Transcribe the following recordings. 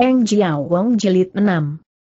Eng Jiao Wong Jilid 6.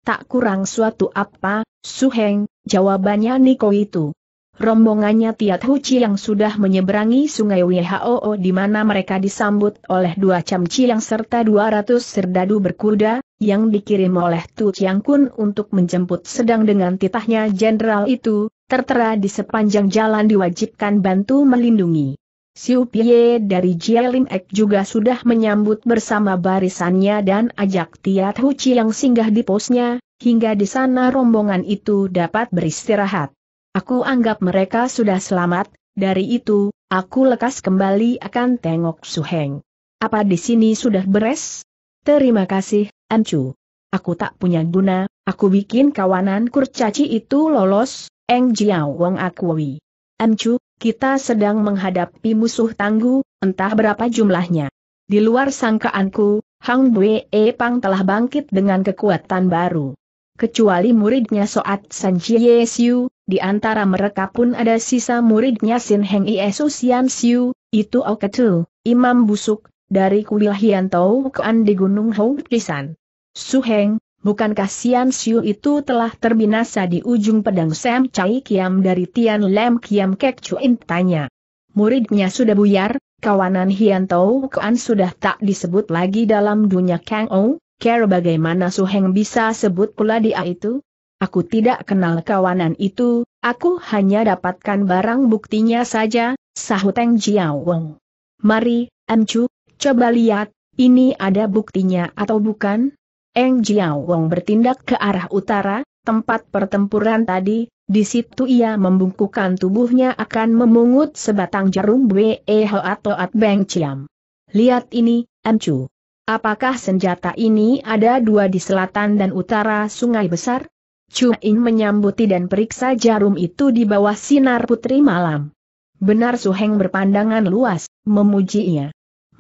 Tak kurang suatu apa, Su Heng, jawabannya Niko itu. Rombongannya Tiat Hu Chi yang sudah menyeberangi sungai Whoo oh, di mana mereka disambut oleh dua camci yang serta 200 serdadu berkuda, yang dikirim oleh Tu Chiang Kun untuk menjemput sedang dengan titahnya jenderal itu, tertera di sepanjang jalan diwajibkan bantu melindungi. Siu Pie dari Jielim Ek juga sudah menyambut bersama barisannya dan ajak Tiat Huci yang singgah di posnya, hingga di sana rombongan itu dapat beristirahat. Aku anggap mereka sudah selamat, dari itu, aku lekas kembali akan tengok Su Heng. Apa di sini sudah beres? Terima kasih, Ancu. Aku tak punya guna, aku bikin kawanan kurcaci itu lolos, Eng Jiao Wang akuwi. Ancu, kita sedang menghadapi musuh tangguh, entah berapa jumlahnya. Di luar sangkaanku, Hang Bue e Pang telah bangkit dengan kekuatan baru. Kecuali muridnya Soat San Chie Siu, di antara mereka pun ada sisa muridnya Sin Heng Iesu Sian Siu, itu Oketu, imam busuk, dari kuil Hian Tau Kuan di Gunung Hou Pisan, Su Heng, Bukankah Sian Siu itu telah terbinasa di ujung pedang Sam Chai Kiam dari Tian Lam Kiam Kek Chuin tanya. Muridnya sudah buyar, kawanan Hian Tau Kuan sudah tak disebut lagi dalam dunia Kang Ou, care bagaimana Su Heng bisa sebut pula dia itu? Aku tidak kenal kawanan itu, aku hanya dapatkan barang buktinya saja, sahut Teng Jiao Wong. Mari, Chu, coba lihat, ini ada buktinya atau bukan? Eng Jiao Wong bertindak ke arah utara, tempat pertempuran tadi, di situ ia membungkukan tubuhnya akan memungut sebatang jarum Bwe atau At Beng Chiam. Lihat ini, Chu. Apakah senjata ini ada dua di selatan dan utara sungai besar? Chu In menyambuti dan periksa jarum itu di bawah sinar putri malam. Benar Su Heng berpandangan luas, memujinya.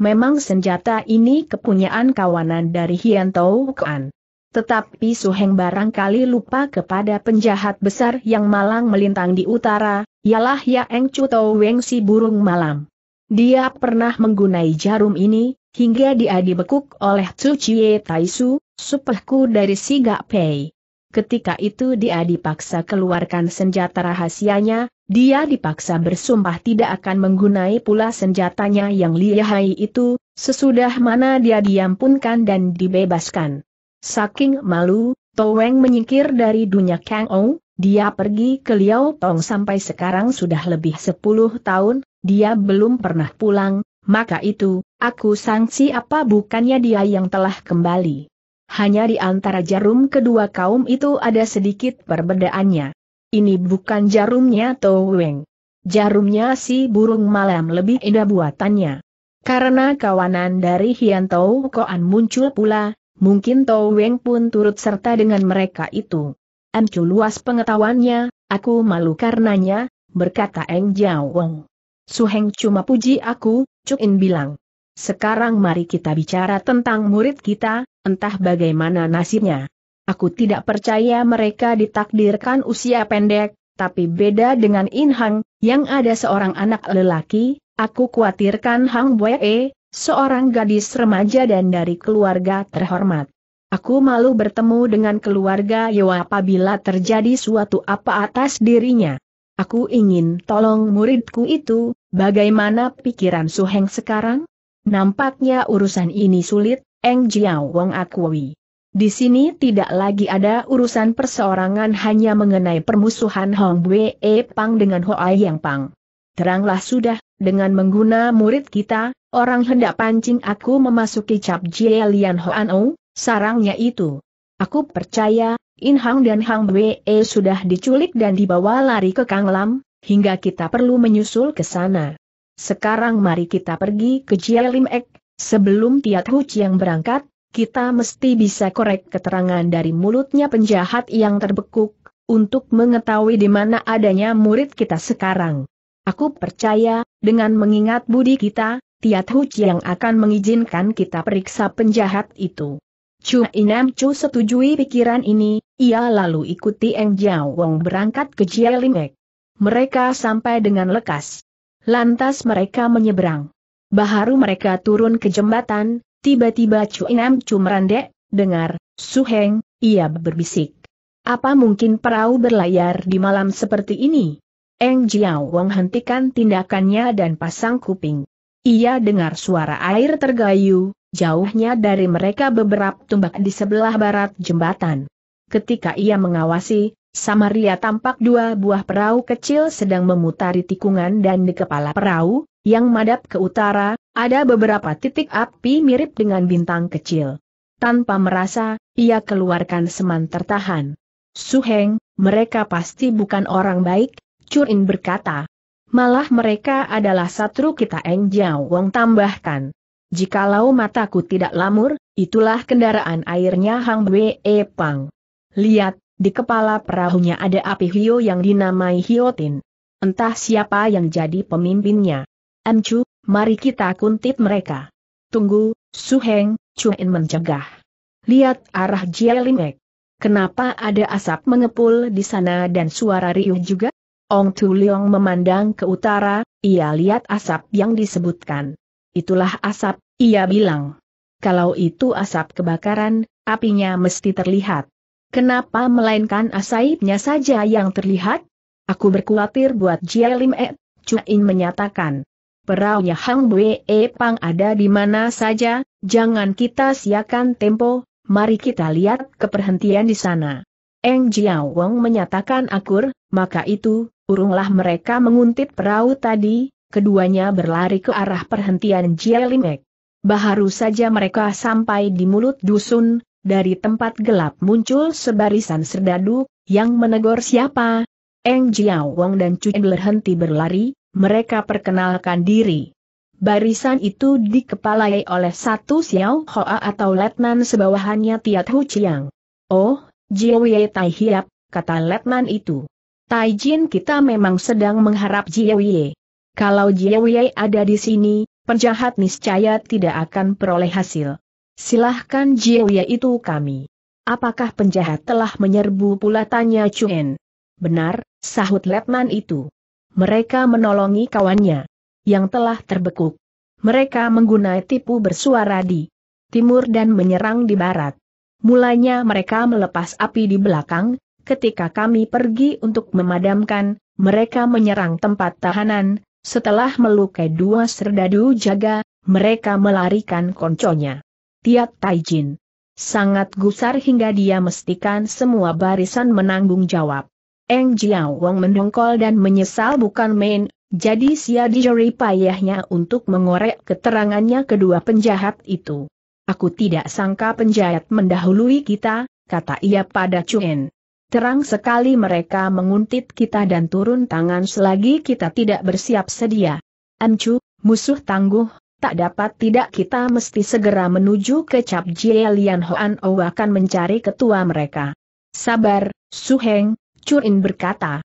Memang senjata ini kepunyaan kawanan dari Hian Tau Kuan. Tetapi Heng barangkali lupa kepada penjahat besar yang malang melintang di utara, ialah Ya Eng Chu Tau Weng si burung malam. Dia pernah menggunai jarum ini, hingga dia dibekuk oleh Tsu Chie Taisu, supahku dari Siga Pei ketika itu dia dipaksa keluarkan senjata rahasianya, dia dipaksa bersumpah tidak akan menggunai pula senjatanya yang lihai itu, sesudah mana dia diampunkan dan dibebaskan. Saking malu, Toweng menyingkir dari dunia Kang Ou, dia pergi ke Liao Tong sampai sekarang sudah lebih 10 tahun, dia belum pernah pulang, maka itu, aku sangsi apa bukannya dia yang telah kembali hanya di antara jarum kedua kaum itu ada sedikit perbedaannya. Ini bukan jarumnya Toweng. Jarumnya si burung malam lebih indah buatannya. Karena kawanan dari Hian Tau Koan muncul pula, mungkin Weng pun turut serta dengan mereka itu. Ancu luas pengetahuannya, aku malu karenanya, berkata Eng Jiao Wong. Heng cuma puji aku, Cuk In bilang. Sekarang mari kita bicara tentang murid kita, entah bagaimana nasibnya. Aku tidak percaya mereka ditakdirkan usia pendek, tapi beda dengan In Hang, yang ada seorang anak lelaki, aku khawatirkan Hang Wei, seorang gadis remaja dan dari keluarga terhormat. Aku malu bertemu dengan keluarga Yeo apabila terjadi suatu apa atas dirinya. Aku ingin tolong muridku itu, bagaimana pikiran Suheng sekarang? Nampaknya urusan ini sulit, Eng Jiao Wang akui. Di sini tidak lagi ada urusan perseorangan hanya mengenai permusuhan Hong Wei e Pang dengan Hoa Yang Pang. Teranglah sudah, dengan mengguna murid kita, orang hendak pancing aku memasuki cap Jie Lian Hoan O, sarangnya itu. Aku percaya, In Hang dan Hang E sudah diculik dan dibawa lari ke Kang Lam, hingga kita perlu menyusul ke sana. Sekarang mari kita pergi ke Jialim Ek, sebelum Tiat Hu yang berangkat, kita mesti bisa korek keterangan dari mulutnya penjahat yang terbekuk, untuk mengetahui di mana adanya murid kita sekarang. Aku percaya, dengan mengingat budi kita, Tiat Hu yang akan mengizinkan kita periksa penjahat itu. Chu Inam Chu setujui pikiran ini, ia lalu ikuti Eng Jiao Wong berangkat ke Jialimek. Mereka sampai dengan lekas. Lantas mereka menyeberang. Baharu mereka turun ke jembatan, tiba-tiba Chu Inam Chu merandek, dengar, Suheng, ia berbisik. Apa mungkin perahu berlayar di malam seperti ini? Eng Jiao Wong hentikan tindakannya dan pasang kuping. Ia dengar suara air tergayu, jauhnya dari mereka beberapa tumbak di sebelah barat jembatan. Ketika ia mengawasi, Samaria tampak dua buah perahu kecil sedang memutari tikungan dan di kepala perahu, yang madap ke utara, ada beberapa titik api mirip dengan bintang kecil. Tanpa merasa, ia keluarkan seman tertahan. Suheng, mereka pasti bukan orang baik, Curin berkata. Malah mereka adalah satru kita Eng Jiao Wong tambahkan. Jikalau mataku tidak lamur, itulah kendaraan airnya Hang Wee Pang. Lihat, di kepala perahunya ada api Hio yang dinamai Hiotin. Entah siapa yang jadi pemimpinnya. Ancu, mari kita kuntit mereka. Tunggu, Su Suheng, Chuin mencegah. Lihat arah Jielimek. Kenapa ada asap mengepul di sana dan suara riuh juga? Ong Tu Leong memandang ke utara, ia lihat asap yang disebutkan. Itulah asap, ia bilang. Kalau itu asap kebakaran, apinya mesti terlihat. Kenapa melainkan asaibnya saja yang terlihat? Aku berkhawatir buat Jia Lim E, Cuin menyatakan. Perahunya Hang Bue e Pang ada di mana saja, jangan kita siakan tempo, mari kita lihat keperhentian di sana. Eng Jia Wong menyatakan akur, maka itu, urunglah mereka menguntit perahu tadi, keduanya berlari ke arah perhentian Jialimek. Baharu saja mereka sampai di mulut dusun, dari tempat gelap muncul sebarisan serdadu, yang menegur siapa? Eng Jiao Wang dan Cui berhenti berlari, mereka perkenalkan diri. Barisan itu dikepalai oleh satu Xiao Hoa atau letnan sebawahannya Tiat Hu Chiang. Oh, Wei Tai Hiap, kata letnan itu. Tai Jin kita memang sedang mengharap Wei. Kalau Wei ada di sini, penjahat niscaya tidak akan peroleh hasil. Silahkan Jiuya itu kami. Apakah penjahat telah menyerbu pula tanya Chuen? Benar, sahut Letnan itu. Mereka menolongi kawannya yang telah terbekuk. Mereka menggunai tipu bersuara di timur dan menyerang di barat. Mulanya mereka melepas api di belakang, ketika kami pergi untuk memadamkan, mereka menyerang tempat tahanan, setelah melukai dua serdadu jaga, mereka melarikan konconya. Tiat Taijin. Sangat gusar hingga dia mestikan semua barisan menanggung jawab. Eng Jiao Wong mendongkol dan menyesal bukan main, jadi sia dijeri payahnya untuk mengorek keterangannya kedua penjahat itu. Aku tidak sangka penjahat mendahului kita, kata ia pada Chuen. Terang sekali mereka menguntit kita dan turun tangan selagi kita tidak bersiap sedia. Ancu, musuh tangguh, tak dapat tidak kita mesti segera menuju ke Cap Jie Lian Hoan O akan mencari ketua mereka. Sabar, Suheng, Curin berkata.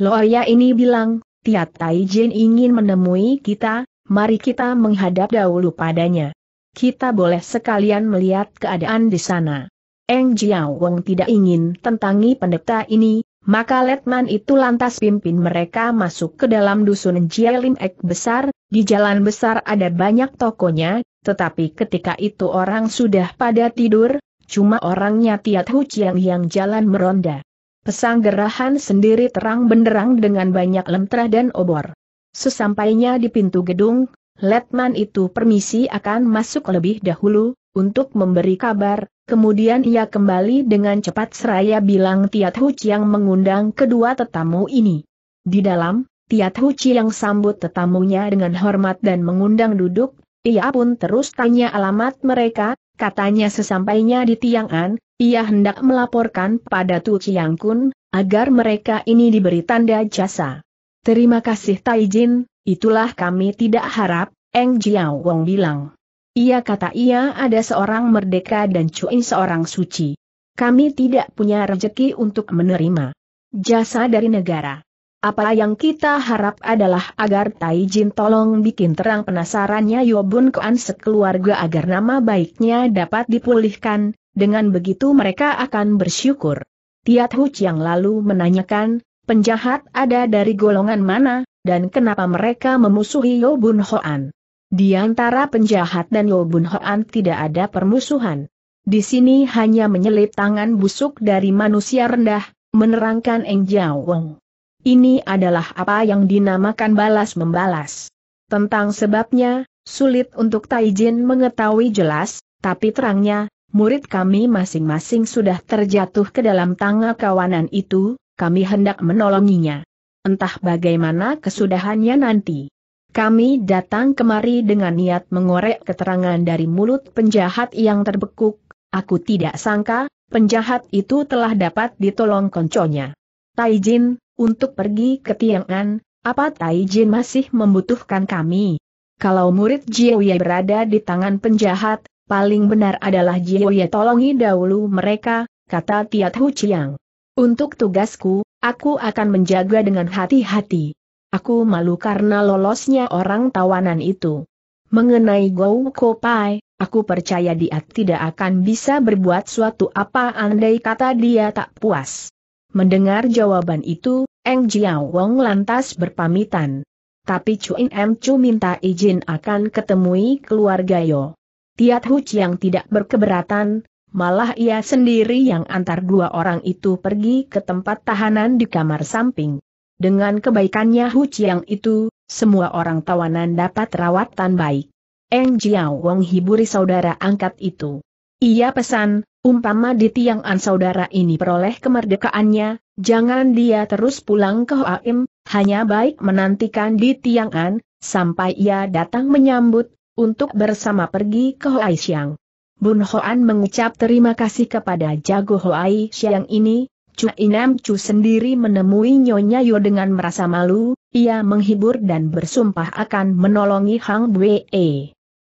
Loya ini bilang, Tiat Tai Jin ingin menemui kita, mari kita menghadap dahulu padanya. Kita boleh sekalian melihat keadaan di sana. Eng Jiao Wong tidak ingin tentangi pendeta ini, maka Letman itu lantas pimpin mereka masuk ke dalam dusun Jialin Ek besar, di jalan besar ada banyak tokonya, tetapi ketika itu orang sudah pada tidur, cuma orangnya Tiat Huciang yang jalan meronda. Pesanggerahan sendiri terang benderang dengan banyak lentera dan obor. Sesampainya di pintu gedung, Letman itu permisi akan masuk lebih dahulu, untuk memberi kabar, kemudian ia kembali dengan cepat seraya bilang Tiat Huciang mengundang kedua tetamu ini. Di dalam, Tiat Hu yang sambut tetamunya dengan hormat dan mengundang duduk, ia pun terus tanya alamat mereka, katanya sesampainya di Tiang'an, ia hendak melaporkan pada Tu Chiang Kun, agar mereka ini diberi tanda jasa. Terima kasih Taijin, itulah kami tidak harap, Eng Jiao Wong bilang. Ia kata ia ada seorang merdeka dan cuin seorang suci. Kami tidak punya rezeki untuk menerima jasa dari negara. Apa yang kita harap adalah agar Tai Jin tolong bikin terang penasarannya Yobun Kuan sekeluarga agar nama baiknya dapat dipulihkan, dengan begitu mereka akan bersyukur. Tiat Huch yang lalu menanyakan, penjahat ada dari golongan mana, dan kenapa mereka memusuhi Yobun Hoan. Di antara penjahat dan Yobun Hoan tidak ada permusuhan. Di sini hanya menyelip tangan busuk dari manusia rendah, menerangkan Eng Jiao Wong. Ini adalah apa yang dinamakan balas-membalas. Tentang sebabnya, sulit untuk Taijin mengetahui jelas, tapi terangnya, murid kami masing-masing sudah terjatuh ke dalam tangan kawanan itu, kami hendak menolonginya. Entah bagaimana kesudahannya nanti. Kami datang kemari dengan niat mengorek keterangan dari mulut penjahat yang terbekuk, aku tidak sangka, penjahat itu telah dapat ditolong konconya. Taijin, untuk pergi ke Tiangan, apa Taijin masih membutuhkan kami? Kalau murid Jiwei berada di tangan penjahat, paling benar adalah Jiwei tolongi dahulu mereka, kata Tiat Hu Chiang. Untuk tugasku, aku akan menjaga dengan hati-hati. Aku malu karena lolosnya orang tawanan itu. Mengenai Gou Kopai, aku percaya dia tidak akan bisa berbuat suatu apa andai kata dia tak puas. Mendengar jawaban itu, Eng Jiao Wong lantas berpamitan. Tapi Cuin In Em Chu minta izin akan ketemui keluarga Yo. Tiat Hu yang tidak berkeberatan, malah ia sendiri yang antar dua orang itu pergi ke tempat tahanan di kamar samping. Dengan kebaikannya Hu Chiang itu, semua orang tawanan dapat rawatan baik. Eng Jiao Wong hiburi saudara angkat itu. Ia pesan, Umpama di tiang saudara ini peroleh kemerdekaannya, jangan dia terus pulang ke Hoaim, hanya baik menantikan di tiang an, sampai ia datang menyambut, untuk bersama pergi ke Hoai Siang. Bun Hoan mengucap terima kasih kepada jago Hoai Siang ini, Chu Inam Chu sendiri menemui Nyonya Yo dengan merasa malu, ia menghibur dan bersumpah akan menolongi Hang Bwe.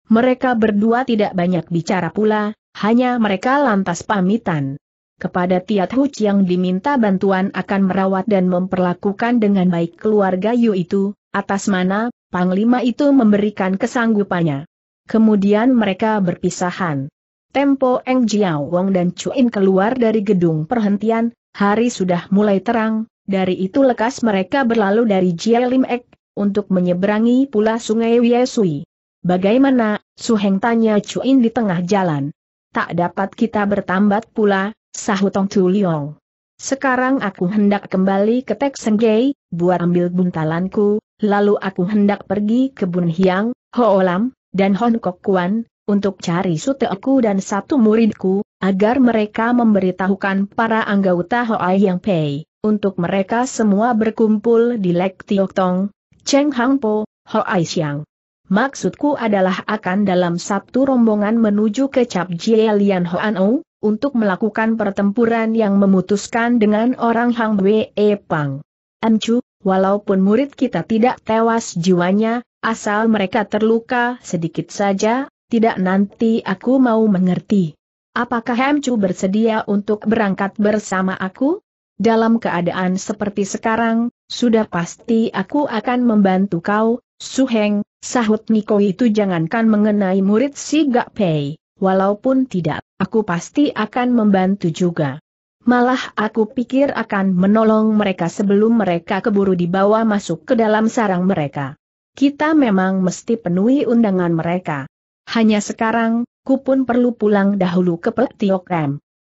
Mereka berdua tidak banyak bicara pula, hanya mereka lantas pamitan. Kepada Tiat Huch yang diminta bantuan akan merawat dan memperlakukan dengan baik keluarga Yu itu, atas mana, Panglima itu memberikan kesanggupannya. Kemudian mereka berpisahan. Tempo Eng Jiao Wong dan Chuin keluar dari gedung perhentian, hari sudah mulai terang, dari itu lekas mereka berlalu dari Jialim Ek, untuk menyeberangi pula sungai Wiesui. Bagaimana, Su Heng tanya Chuin di tengah jalan tak dapat kita bertambat pula, sahut Tong Chu Liong. Sekarang aku hendak kembali ke Tek Senggei, buat ambil buntalanku, lalu aku hendak pergi ke Bun Hiang, Hoolam, dan Hon Kok Kuan, untuk cari suteku dan satu muridku, agar mereka memberitahukan para anggota Ho Ai Yang Pei, untuk mereka semua berkumpul di Lek Tiok Tong, Cheng Hang Po, Ai Siang. Maksudku adalah akan dalam Sabtu rombongan menuju ke Cap Jie Lian Hoanou, untuk melakukan pertempuran yang memutuskan dengan orang Hang Wei e Pang. Amcu, walaupun murid kita tidak tewas jiwanya, asal mereka terluka sedikit saja, tidak nanti aku mau mengerti. Apakah Amcu bersedia untuk berangkat bersama aku? Dalam keadaan seperti sekarang, sudah pasti aku akan membantu kau, Suheng, Sahut Niko itu jangankan mengenai murid si Gak Pei, walaupun tidak, aku pasti akan membantu juga. Malah aku pikir akan menolong mereka sebelum mereka keburu dibawa masuk ke dalam sarang mereka. Kita memang mesti penuhi undangan mereka. Hanya sekarang, ku pun perlu pulang dahulu ke Su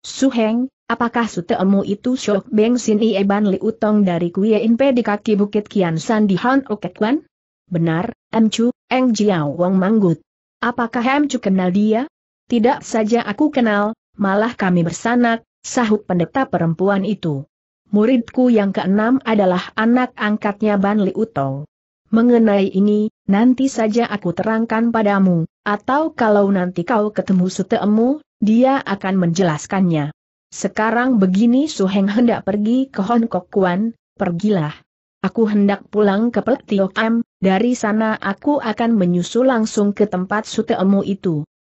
Suheng, apakah suteemu itu syok beng sini eban liutong dari Kuyein inpe di kaki bukit Kian San di Han Okekwan? Benar, Emcu, Eng Jiao Wang Manggut. Apakah Emcu kenal dia? Tidak saja aku kenal, malah kami bersanak, sahut pendeta perempuan itu. Muridku yang keenam adalah anak angkatnya Ban Liutong. Mengenai ini, nanti saja aku terangkan padamu, atau kalau nanti kau ketemu suteemu, dia akan menjelaskannya. Sekarang begini Suheng hendak pergi ke Hong Kok Kuan, pergilah. Aku hendak pulang ke Petiok M, dari sana aku akan menyusul langsung ke tempat suteemu itu.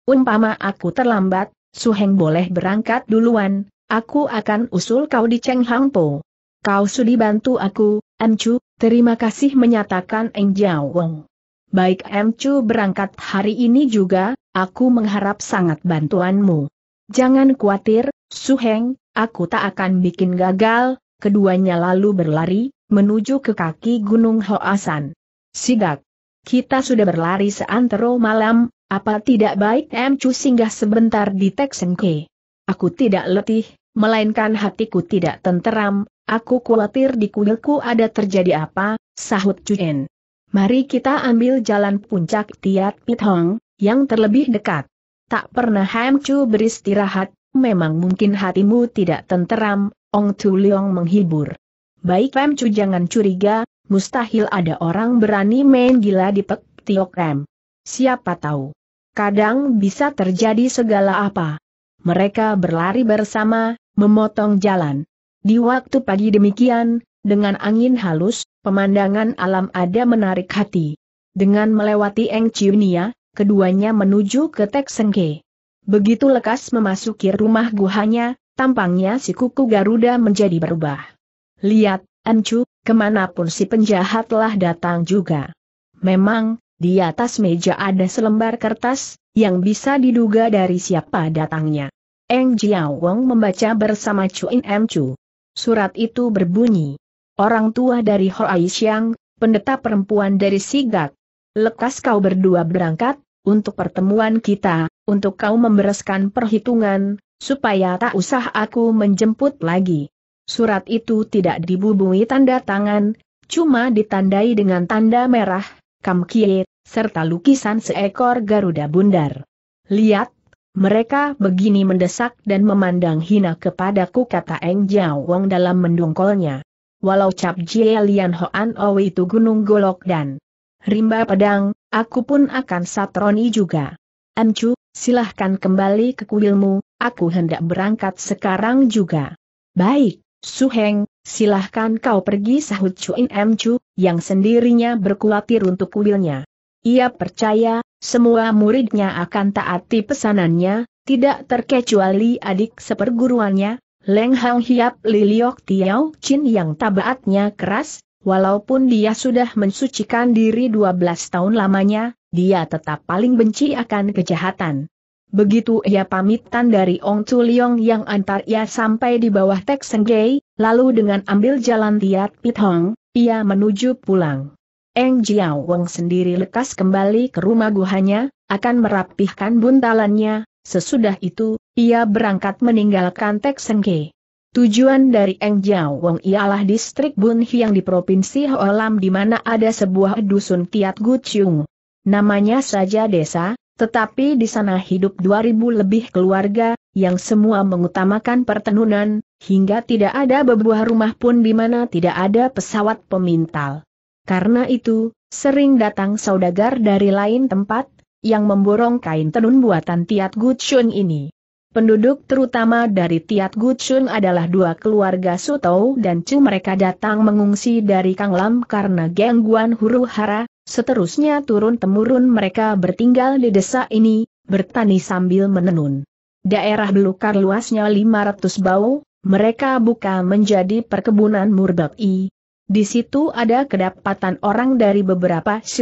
Umpama aku terlambat, Suheng boleh berangkat duluan, aku akan usul kau di Cheng Hang Po. Kau sudi bantu aku, Emcu, terima kasih menyatakan Eng Jiao Wong. Baik Emcu berangkat hari ini juga, aku mengharap sangat bantuanmu. Jangan khawatir, Suheng, aku tak akan bikin gagal, keduanya lalu berlari, menuju ke kaki Gunung Hoasan. Sidak. Kita sudah berlari seantero malam, apa tidak baik M. Chu singgah sebentar di Teksengke? Aku tidak letih, melainkan hatiku tidak tenteram, aku khawatir di kuilku ada terjadi apa, sahut En. Mari kita ambil jalan puncak Tiat Pithong, yang terlebih dekat. Tak pernah M. Chu beristirahat, memang mungkin hatimu tidak tenteram, Ong Tu Leong menghibur. Baik Rem Chu jangan curiga, mustahil ada orang berani main gila di Pek Tiok Rem. Siapa tahu. Kadang bisa terjadi segala apa. Mereka berlari bersama, memotong jalan. Di waktu pagi demikian, dengan angin halus, pemandangan alam ada menarik hati. Dengan melewati Eng Chiunia, keduanya menuju ke Tek Sengke. Begitu lekas memasuki rumah guhanya, tampangnya si kuku Garuda menjadi berubah. Lihat, Encu, kemanapun si penjahat telah datang juga. Memang, di atas meja ada selembar kertas, yang bisa diduga dari siapa datangnya. Eng Jiao Wong membaca bersama Cuin Encu. Surat itu berbunyi. Orang tua dari Hoai Xiang, pendeta perempuan dari Sigat. Lekas kau berdua berangkat, untuk pertemuan kita, untuk kau membereskan perhitungan, supaya tak usah aku menjemput lagi. Surat itu tidak dibubungi tanda tangan, cuma ditandai dengan tanda merah, kamkiet, serta lukisan seekor Garuda Bundar. Lihat, mereka begini mendesak dan memandang hina kepadaku kata Eng Jiao Wong dalam mendungkolnya. Walau cap Jie Lian Hoan Owe oh itu gunung golok dan rimba pedang, aku pun akan satroni juga. Ancu, silahkan kembali ke kuilmu, aku hendak berangkat sekarang juga. Baik. Suheng, silahkan kau pergi sahut Chuin Em Chu, yang sendirinya berkuatir untuk kuilnya. Ia percaya, semua muridnya akan taati pesanannya, tidak terkecuali adik seperguruannya, Leng Hang Hiap Liliok Tiao Chin yang tabaatnya keras, walaupun dia sudah mensucikan diri 12 tahun lamanya, dia tetap paling benci akan kejahatan. Begitu ia pamitan dari Ong Chuliong yang antar ia sampai di bawah Tek Senggei, lalu dengan ambil jalan Tiat Pit Hong, ia menuju pulang. Eng Jiao Wong sendiri lekas kembali ke rumah guhanya, akan merapihkan buntalannya, sesudah itu, ia berangkat meninggalkan Tek Senggei. Tujuan dari Eng Jiao Wong ialah distrik Bun Hiang di Provinsi Holam di mana ada sebuah dusun Tiat Gu Chung. Namanya saja desa, tetapi di sana hidup 2000 lebih keluarga, yang semua mengutamakan pertenunan, hingga tidak ada bebuah rumah pun di mana tidak ada pesawat pemintal. Karena itu, sering datang saudagar dari lain tempat, yang memborong kain tenun buatan Tiat Gutsun ini. Penduduk terutama dari Tiat Gutsun adalah dua keluarga Sutou dan Chu mereka datang mengungsi dari Kang Lam karena gangguan huru hara, Seterusnya turun-temurun mereka bertinggal di desa ini, bertani sambil menenun. Daerah belukar luasnya 500 bau, mereka buka menjadi perkebunan murbabi. Di situ ada kedapatan orang dari beberapa si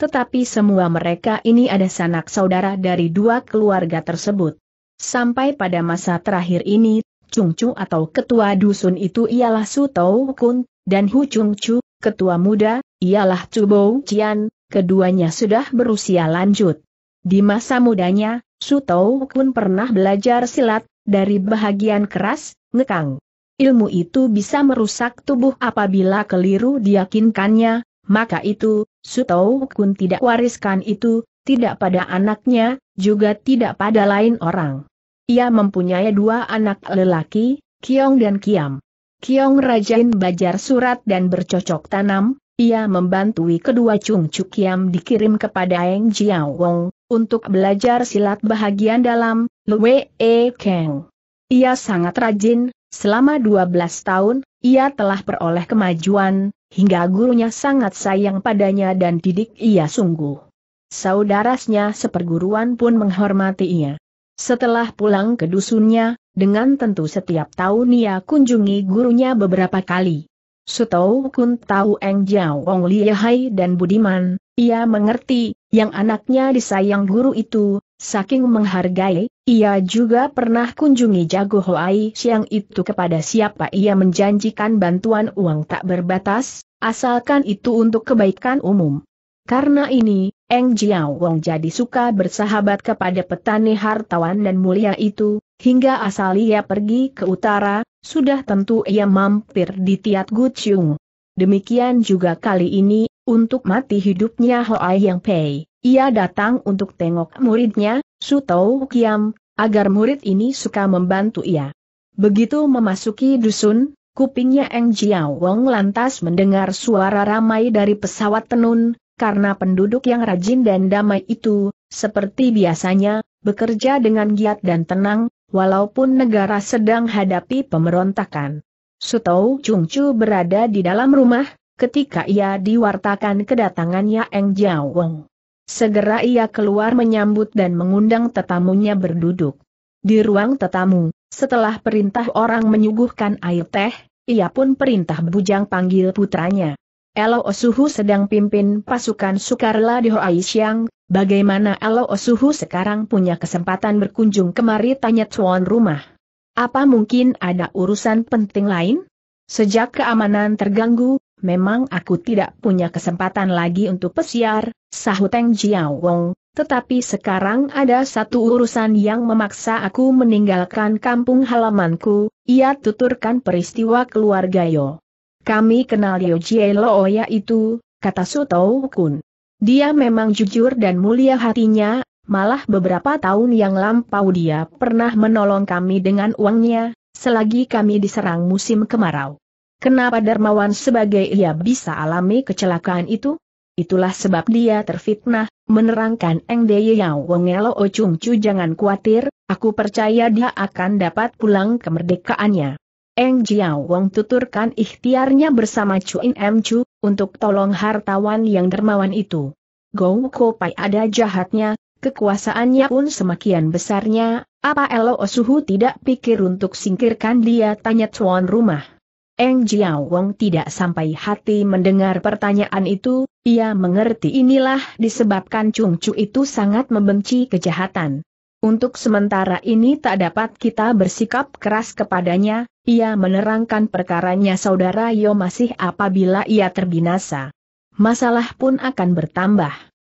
tetapi semua mereka ini ada sanak saudara dari dua keluarga tersebut. Sampai pada masa terakhir ini, Chung Chu atau ketua dusun itu ialah Su Tau Kun, dan Hu Chung ketua muda, ialah Cubo Cian, keduanya sudah berusia lanjut. Di masa mudanya, Tau Kun pernah belajar silat, dari bahagian keras, ngekang. Ilmu itu bisa merusak tubuh apabila keliru diyakinkannya, maka itu, Tau Kun tidak wariskan itu, tidak pada anaknya, juga tidak pada lain orang. Ia mempunyai dua anak lelaki, Kiong dan Kiam. Kiong rajin bajar surat dan bercocok tanam, ia membantui kedua Chung Yam dikirim kepada Eng Jiao Wong, untuk belajar silat bahagian dalam, Lue E Kang. Ia sangat rajin, selama 12 tahun, ia telah peroleh kemajuan, hingga gurunya sangat sayang padanya dan didik ia sungguh. Saudaranya seperguruan pun menghormati ia. Setelah pulang ke dusunnya, dengan tentu setiap tahun ia kunjungi gurunya beberapa kali. Setahu kun tahu Eng Jiao Wong Hai dan Budiman, ia mengerti, yang anaknya disayang guru itu, saking menghargai, ia juga pernah kunjungi Jago Hoai Siang itu kepada siapa ia menjanjikan bantuan uang tak berbatas, asalkan itu untuk kebaikan umum. Karena ini, Eng Jiao Wong jadi suka bersahabat kepada petani hartawan dan mulia itu, hingga asal ia pergi ke utara, sudah tentu ia mampir di Tiat Guciung. Demikian juga kali ini, untuk mati hidupnya Hoai Yang Pei, ia datang untuk tengok muridnya, Su Tau Kiam, agar murid ini suka membantu ia. Begitu memasuki dusun, kupingnya Eng Jiao Wong lantas mendengar suara ramai dari pesawat tenun, karena penduduk yang rajin dan damai itu, seperti biasanya, bekerja dengan giat dan tenang, walaupun negara sedang hadapi pemberontakan. Sutou Chungchu berada di dalam rumah, ketika ia diwartakan kedatangannya Eng Jiao Wang. Segera ia keluar menyambut dan mengundang tetamunya berduduk. Di ruang tetamu, setelah perintah orang menyuguhkan air teh, ia pun perintah bujang panggil putranya. Elo Osuhu sedang pimpin pasukan Sukarla di Hoa Siang, bagaimana Elo Osuhu sekarang punya kesempatan berkunjung kemari tanya tuan rumah. Apa mungkin ada urusan penting lain? Sejak keamanan terganggu, memang aku tidak punya kesempatan lagi untuk pesiar, sahut Teng Jiao Wong, tetapi sekarang ada satu urusan yang memaksa aku meninggalkan kampung halamanku, ia tuturkan peristiwa keluarga Yo. Kami kenal Liu oh ya itu, kata Suto Kun. Dia memang jujur dan mulia hatinya, malah beberapa tahun yang lampau dia pernah menolong kami dengan uangnya, selagi kami diserang musim kemarau. Kenapa Darmawan sebagai ia bisa alami kecelakaan itu? Itulah sebab dia terfitnah, menerangkan Eng Deye Yau Wong Elo oh jangan khawatir, aku percaya dia akan dapat pulang kemerdekaannya. Eng Jiao Wong tuturkan ikhtiarnya bersama In M. Chu, untuk tolong hartawan yang dermawan itu. Gou Pai ada jahatnya, kekuasaannya pun semakin besarnya, apa Elo Osuhu tidak pikir untuk singkirkan dia tanya tuan rumah. Eng Jiao Wong tidak sampai hati mendengar pertanyaan itu, ia mengerti inilah disebabkan Chung Chu itu sangat membenci kejahatan. Untuk sementara ini tak dapat kita bersikap keras kepadanya, ia menerangkan perkaranya saudara Yo masih apabila ia terbinasa. Masalah pun akan bertambah.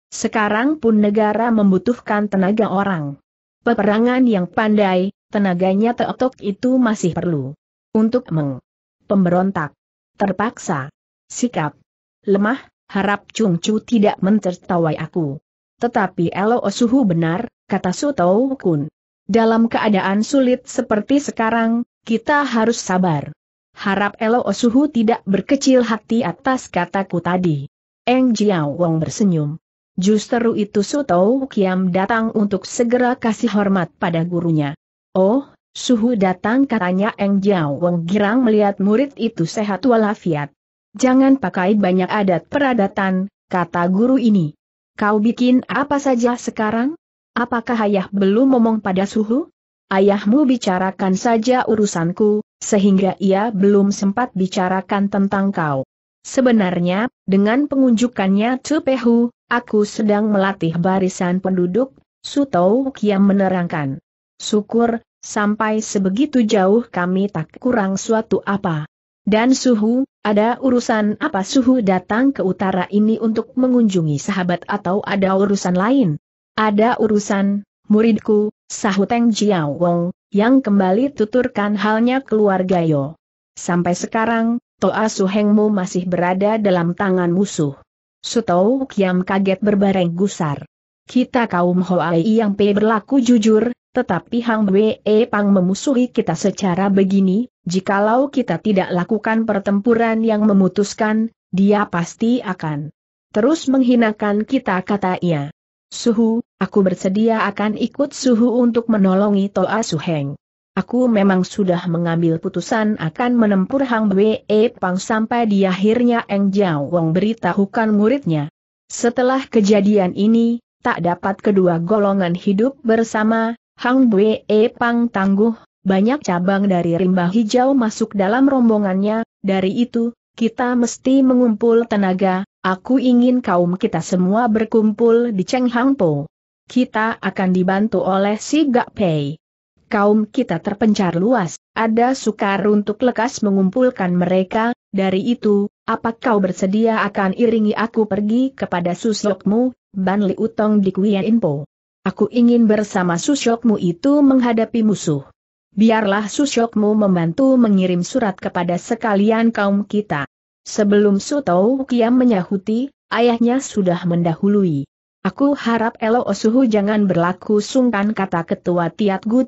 Sekarang pun negara membutuhkan tenaga orang. Peperangan yang pandai, tenaganya teotok itu masih perlu. Untuk meng. Pemberontak. Terpaksa. Sikap. Lemah, harap Chung Chu tidak mentertawai aku. Tetapi Elo Suhu benar, kata Sutou Kun. Dalam keadaan sulit seperti sekarang, kita harus sabar. Harap Elo Osuhu tidak berkecil hati atas kataku tadi. Eng Jiao Wong bersenyum. Justru itu Suto Kiam datang untuk segera kasih hormat pada gurunya. Oh, Suhu datang katanya Eng Jiao Wong girang melihat murid itu sehat walafiat. Jangan pakai banyak adat peradatan, kata guru ini. Kau bikin apa saja sekarang? Apakah ayah belum ngomong pada Suhu? ayahmu bicarakan saja urusanku, sehingga ia belum sempat bicarakan tentang kau. Sebenarnya, dengan pengunjukannya Tupehu, aku sedang melatih barisan penduduk, Sutou Kiam menerangkan. Syukur, sampai sebegitu jauh kami tak kurang suatu apa. Dan suhu, ada urusan apa suhu datang ke utara ini untuk mengunjungi sahabat atau ada urusan lain? Ada urusan, muridku, sahuteng Jiao Wong, yang kembali tuturkan halnya keluarga Yo. Sampai sekarang, Toa Suhengmu masih berada dalam tangan musuh. Sutou Kiam kaget berbareng gusar. Kita kaum Hoai yang P berlaku jujur, tetapi Hang Wei e Pang memusuhi kita secara begini, jikalau kita tidak lakukan pertempuran yang memutuskan, dia pasti akan terus menghinakan kita kata ia. Suhu, aku bersedia akan ikut Suhu untuk menolongi Toa Suheng. Aku memang sudah mengambil putusan akan menempur Hang Wei Pang sampai di akhirnya Eng Jiao Wong beritahukan muridnya. Setelah kejadian ini, tak dapat kedua golongan hidup bersama, Hang Wei Pang tangguh, banyak cabang dari rimba hijau masuk dalam rombongannya, dari itu, kita mesti mengumpul tenaga, Aku ingin kaum kita semua berkumpul di Cheng Kita akan dibantu oleh si Gak Pei. Kaum kita terpencar luas, ada sukar untuk lekas mengumpulkan mereka, dari itu, apa kau bersedia akan iringi aku pergi kepada susyokmu, Ban Li Utong di Kuya Aku ingin bersama susyokmu itu menghadapi musuh. Biarlah susyokmu membantu mengirim surat kepada sekalian kaum kita. Sebelum Sutou Kiam menyahuti, ayahnya sudah mendahului. Aku harap Elo Osuhu jangan berlaku sungkan kata ketua Tiat Gu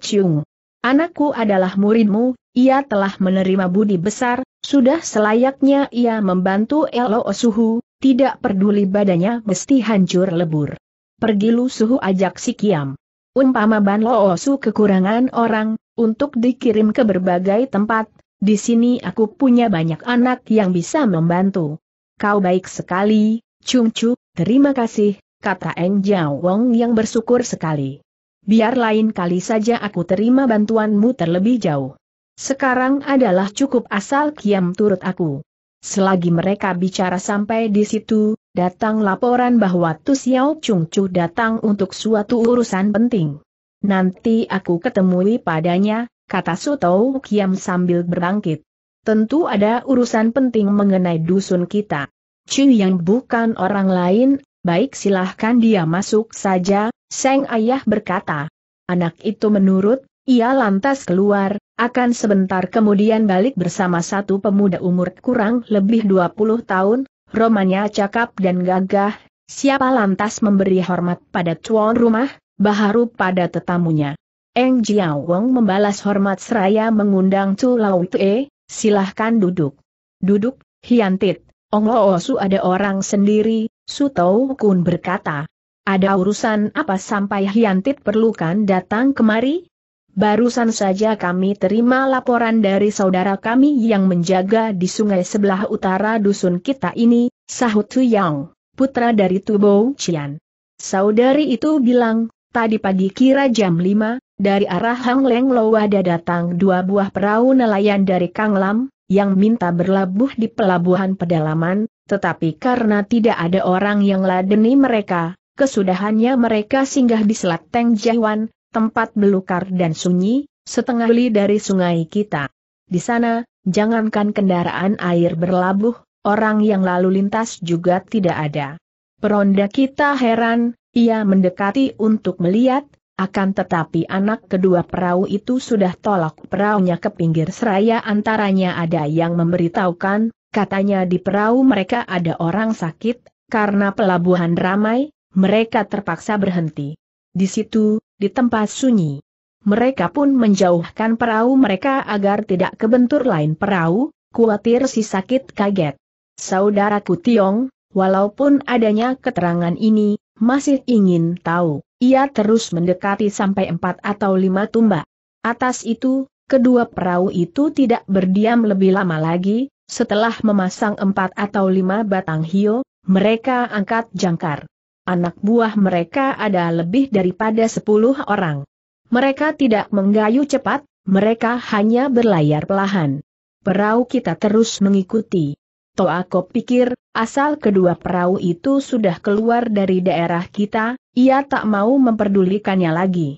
Anakku adalah muridmu, ia telah menerima budi besar, sudah selayaknya ia membantu Elo Osuhu, tidak peduli badannya mesti hancur lebur. Pergi lu suhu ajak si Kiam. Umpama Ban Loosu kekurangan orang, untuk dikirim ke berbagai tempat, di sini aku punya banyak anak yang bisa membantu. Kau baik sekali, Chung Chu, terima kasih, kata Eng Jiao Wong yang bersyukur sekali. Biar lain kali saja aku terima bantuanmu terlebih jauh. Sekarang adalah cukup asal kiam turut aku. Selagi mereka bicara sampai di situ, datang laporan bahwa Tu Xiao Chung Chu datang untuk suatu urusan penting. Nanti aku ketemui padanya, kata Suto Kiam sambil berbangkit. Tentu ada urusan penting mengenai dusun kita. Chu yang bukan orang lain, baik silahkan dia masuk saja, Seng Ayah berkata. Anak itu menurut, ia lantas keluar, akan sebentar kemudian balik bersama satu pemuda umur kurang lebih 20 tahun, romanya cakap dan gagah, siapa lantas memberi hormat pada tuan rumah, baharu pada tetamunya. Eng Jiao membalas hormat seraya mengundang Chu Lao Tue, silahkan duduk. Duduk, Hiantit, Ong Lo Su ada orang sendiri, Su Tau Kun berkata. Ada urusan apa sampai Hiantit perlukan datang kemari? Barusan saja kami terima laporan dari saudara kami yang menjaga di sungai sebelah utara dusun kita ini, sahut Tu Yang, putra dari Tu Bo Qian. Saudari itu bilang, Tadi pagi kira jam 5, dari arah Hang Leng Low ada datang dua buah perahu nelayan dari Kang Lam, yang minta berlabuh di pelabuhan pedalaman, tetapi karena tidak ada orang yang ladeni mereka, kesudahannya mereka singgah di Selat Teng Jaiwan, tempat belukar dan sunyi, setengah li dari sungai kita. Di sana, jangankan kendaraan air berlabuh, orang yang lalu lintas juga tidak ada. Peronda kita heran, ia mendekati untuk melihat, akan tetapi anak kedua perahu itu sudah tolak perahunya ke pinggir seraya antaranya ada yang memberitahukan, katanya di perahu mereka ada orang sakit, karena pelabuhan ramai, mereka terpaksa berhenti. Di situ, di tempat sunyi. Mereka pun menjauhkan perahu mereka agar tidak kebentur lain perahu, khawatir si sakit kaget. Saudaraku Tiong, walaupun adanya keterangan ini, masih ingin tahu. Ia terus mendekati sampai empat atau lima tumbak. Atas itu, kedua perahu itu tidak berdiam lebih lama lagi, setelah memasang empat atau lima batang hio, mereka angkat jangkar. Anak buah mereka ada lebih daripada sepuluh orang. Mereka tidak menggayu cepat, mereka hanya berlayar pelahan. Perahu kita terus mengikuti. Ko pikir, asal kedua perahu itu sudah keluar dari daerah kita, ia tak mau memperdulikannya lagi.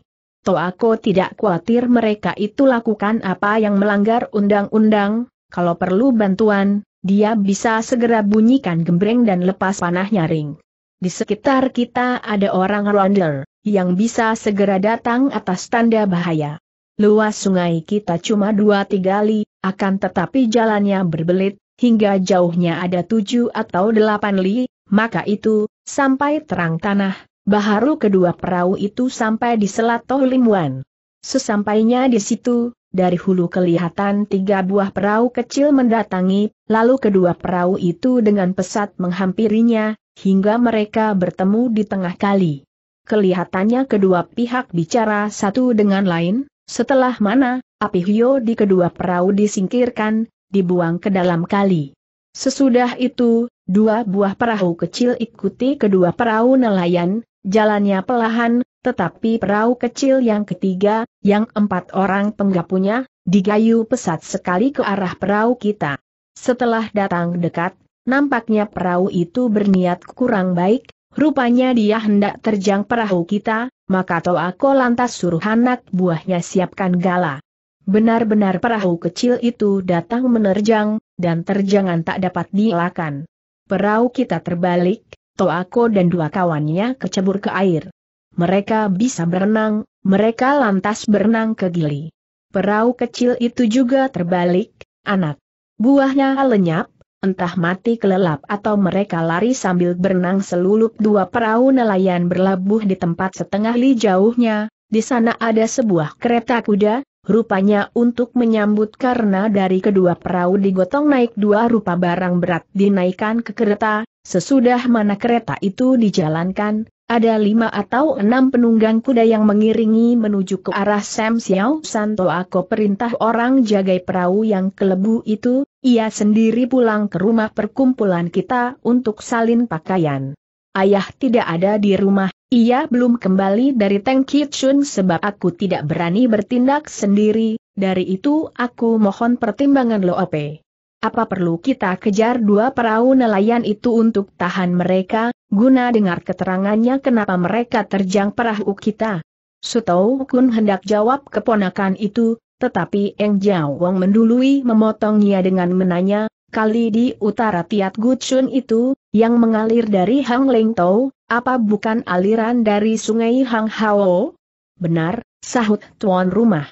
Ko tidak khawatir mereka itu lakukan apa yang melanggar undang-undang, kalau perlu bantuan, dia bisa segera bunyikan gembreng dan lepas panah nyaring. Di sekitar kita ada orang ronder, yang bisa segera datang atas tanda bahaya. Luas sungai kita cuma dua tiga li, akan tetapi jalannya berbelit, hingga jauhnya ada tujuh atau delapan li, maka itu, sampai terang tanah, baharu kedua perahu itu sampai di Selat Toh Limuan. Sesampainya di situ, dari hulu kelihatan tiga buah perahu kecil mendatangi, lalu kedua perahu itu dengan pesat menghampirinya, hingga mereka bertemu di tengah kali. Kelihatannya kedua pihak bicara satu dengan lain, setelah mana, api hio di kedua perahu disingkirkan, dibuang ke dalam kali. Sesudah itu, dua buah perahu kecil ikuti kedua perahu nelayan, jalannya pelahan, tetapi perahu kecil yang ketiga, yang empat orang penggapunya, digayu pesat sekali ke arah perahu kita. Setelah datang dekat, nampaknya perahu itu berniat kurang baik, rupanya dia hendak terjang perahu kita, maka aku lantas suruh anak buahnya siapkan gala. Benar-benar perahu kecil itu datang menerjang, dan terjangan tak dapat dielakkan. Perahu kita terbalik, Toako dan dua kawannya kecebur ke air. Mereka bisa berenang, mereka lantas berenang ke gili. Perahu kecil itu juga terbalik, anak. Buahnya lenyap, entah mati kelelap atau mereka lari sambil berenang selulup dua perahu nelayan berlabuh di tempat setengah li jauhnya, di sana ada sebuah kereta kuda, rupanya untuk menyambut karena dari kedua perahu digotong naik dua rupa barang berat dinaikkan ke kereta, sesudah mana kereta itu dijalankan, ada lima atau enam penunggang kuda yang mengiringi menuju ke arah Sam Xiao Santo Ako perintah orang jagai perahu yang kelebu itu, ia sendiri pulang ke rumah perkumpulan kita untuk salin pakaian ayah tidak ada di rumah, ia belum kembali dari Teng Kitsun sebab aku tidak berani bertindak sendiri, dari itu aku mohon pertimbangan Ope. Apa perlu kita kejar dua perahu nelayan itu untuk tahan mereka, guna dengar keterangannya kenapa mereka terjang perahu kita? Sutou Kun hendak jawab keponakan itu, tetapi Eng Jiao Wong mendului memotongnya dengan menanya, kali di utara Tiat Gucun itu, yang mengalir dari Hang Leng Tau, apa bukan aliran dari sungai Hang Hao? Benar, sahut tuan rumah.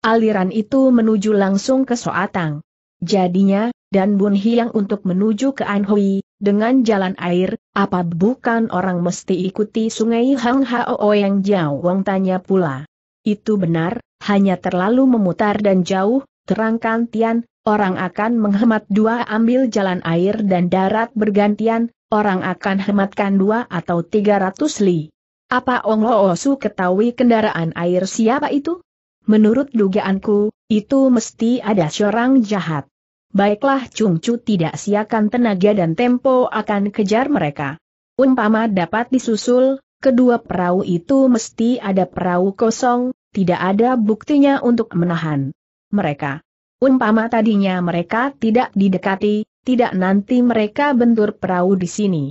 Aliran itu menuju langsung ke Soatang. Jadinya, dan Bun Hiang untuk menuju ke Anhui, dengan jalan air, apa bukan orang mesti ikuti sungai Hang Hao yang jauh? Wang tanya pula. Itu benar, hanya terlalu memutar dan jauh, terangkan Tian, orang akan menghemat dua ambil jalan air dan darat bergantian, orang akan hematkan dua atau tiga ratus li. Apa Ong Loosu oh ketahui kendaraan air siapa itu? Menurut dugaanku, itu mesti ada seorang jahat. Baiklah Chung Chu tidak siakan tenaga dan tempo akan kejar mereka. Umpama dapat disusul, kedua perahu itu mesti ada perahu kosong, tidak ada buktinya untuk menahan mereka. Umpama tadinya mereka tidak didekati, tidak nanti mereka bentur perahu di sini.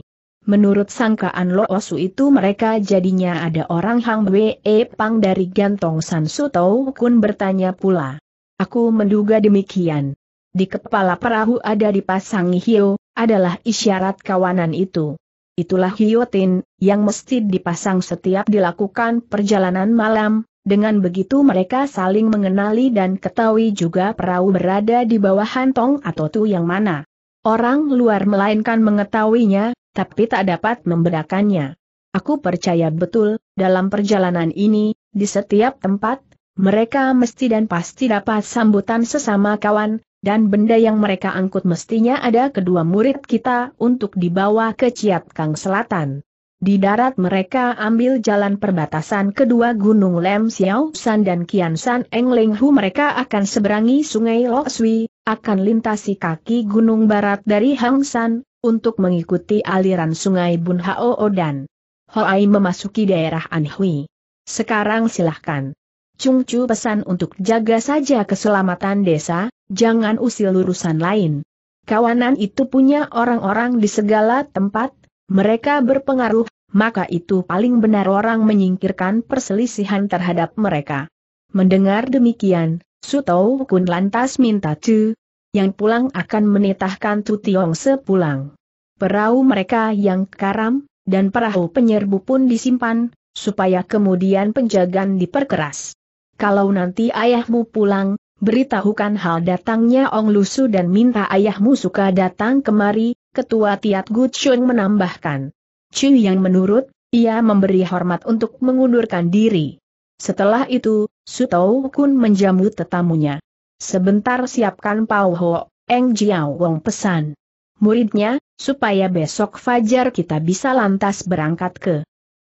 Menurut sangkaan Lo Osu itu mereka jadinya ada orang Hang Wee Pang dari Gantong San Sutou Kun bertanya pula. Aku menduga demikian. Di kepala perahu ada dipasang Hio, adalah isyarat kawanan itu. Itulah hiotin, yang mesti dipasang setiap dilakukan perjalanan malam, dengan begitu mereka saling mengenali dan ketahui juga perahu berada di bawah hantong atau tu yang mana. Orang luar melainkan mengetahuinya, tapi tak dapat membedakannya. Aku percaya betul, dalam perjalanan ini, di setiap tempat, mereka mesti dan pasti dapat sambutan sesama kawan, dan benda yang mereka angkut mestinya ada kedua murid kita untuk dibawa ke Ciat Kang Selatan. Di darat mereka ambil jalan perbatasan kedua Gunung Lem Xiao San dan Kian San Eng Leng Hu mereka akan seberangi sungai Lo Sui, akan lintasi kaki gunung barat dari Hang San, untuk mengikuti aliran sungai Bun Hao dan Hoai memasuki daerah Anhui. Sekarang silahkan. Chung Chu pesan untuk jaga saja keselamatan desa, jangan usil urusan lain. Kawanan itu punya orang-orang di segala tempat, mereka berpengaruh, maka itu paling benar orang menyingkirkan perselisihan terhadap mereka. Mendengar demikian, Sutou Kun lantas minta Chu yang pulang akan menitahkan Tu Tiong sepulang. Perahu mereka yang karam, dan perahu penyerbu pun disimpan, supaya kemudian penjagaan diperkeras. Kalau nanti ayahmu pulang, beritahukan hal datangnya Ong Lusu dan minta ayahmu suka datang kemari, Ketua Tiat Gu Guchun menambahkan. Chu yang menurut, ia memberi hormat untuk mengundurkan diri. Setelah itu, Sutou Kun menjamu tetamunya. Sebentar siapkan Pao Ho, Eng Jiao Wong pesan. Muridnya, supaya besok fajar kita bisa lantas berangkat ke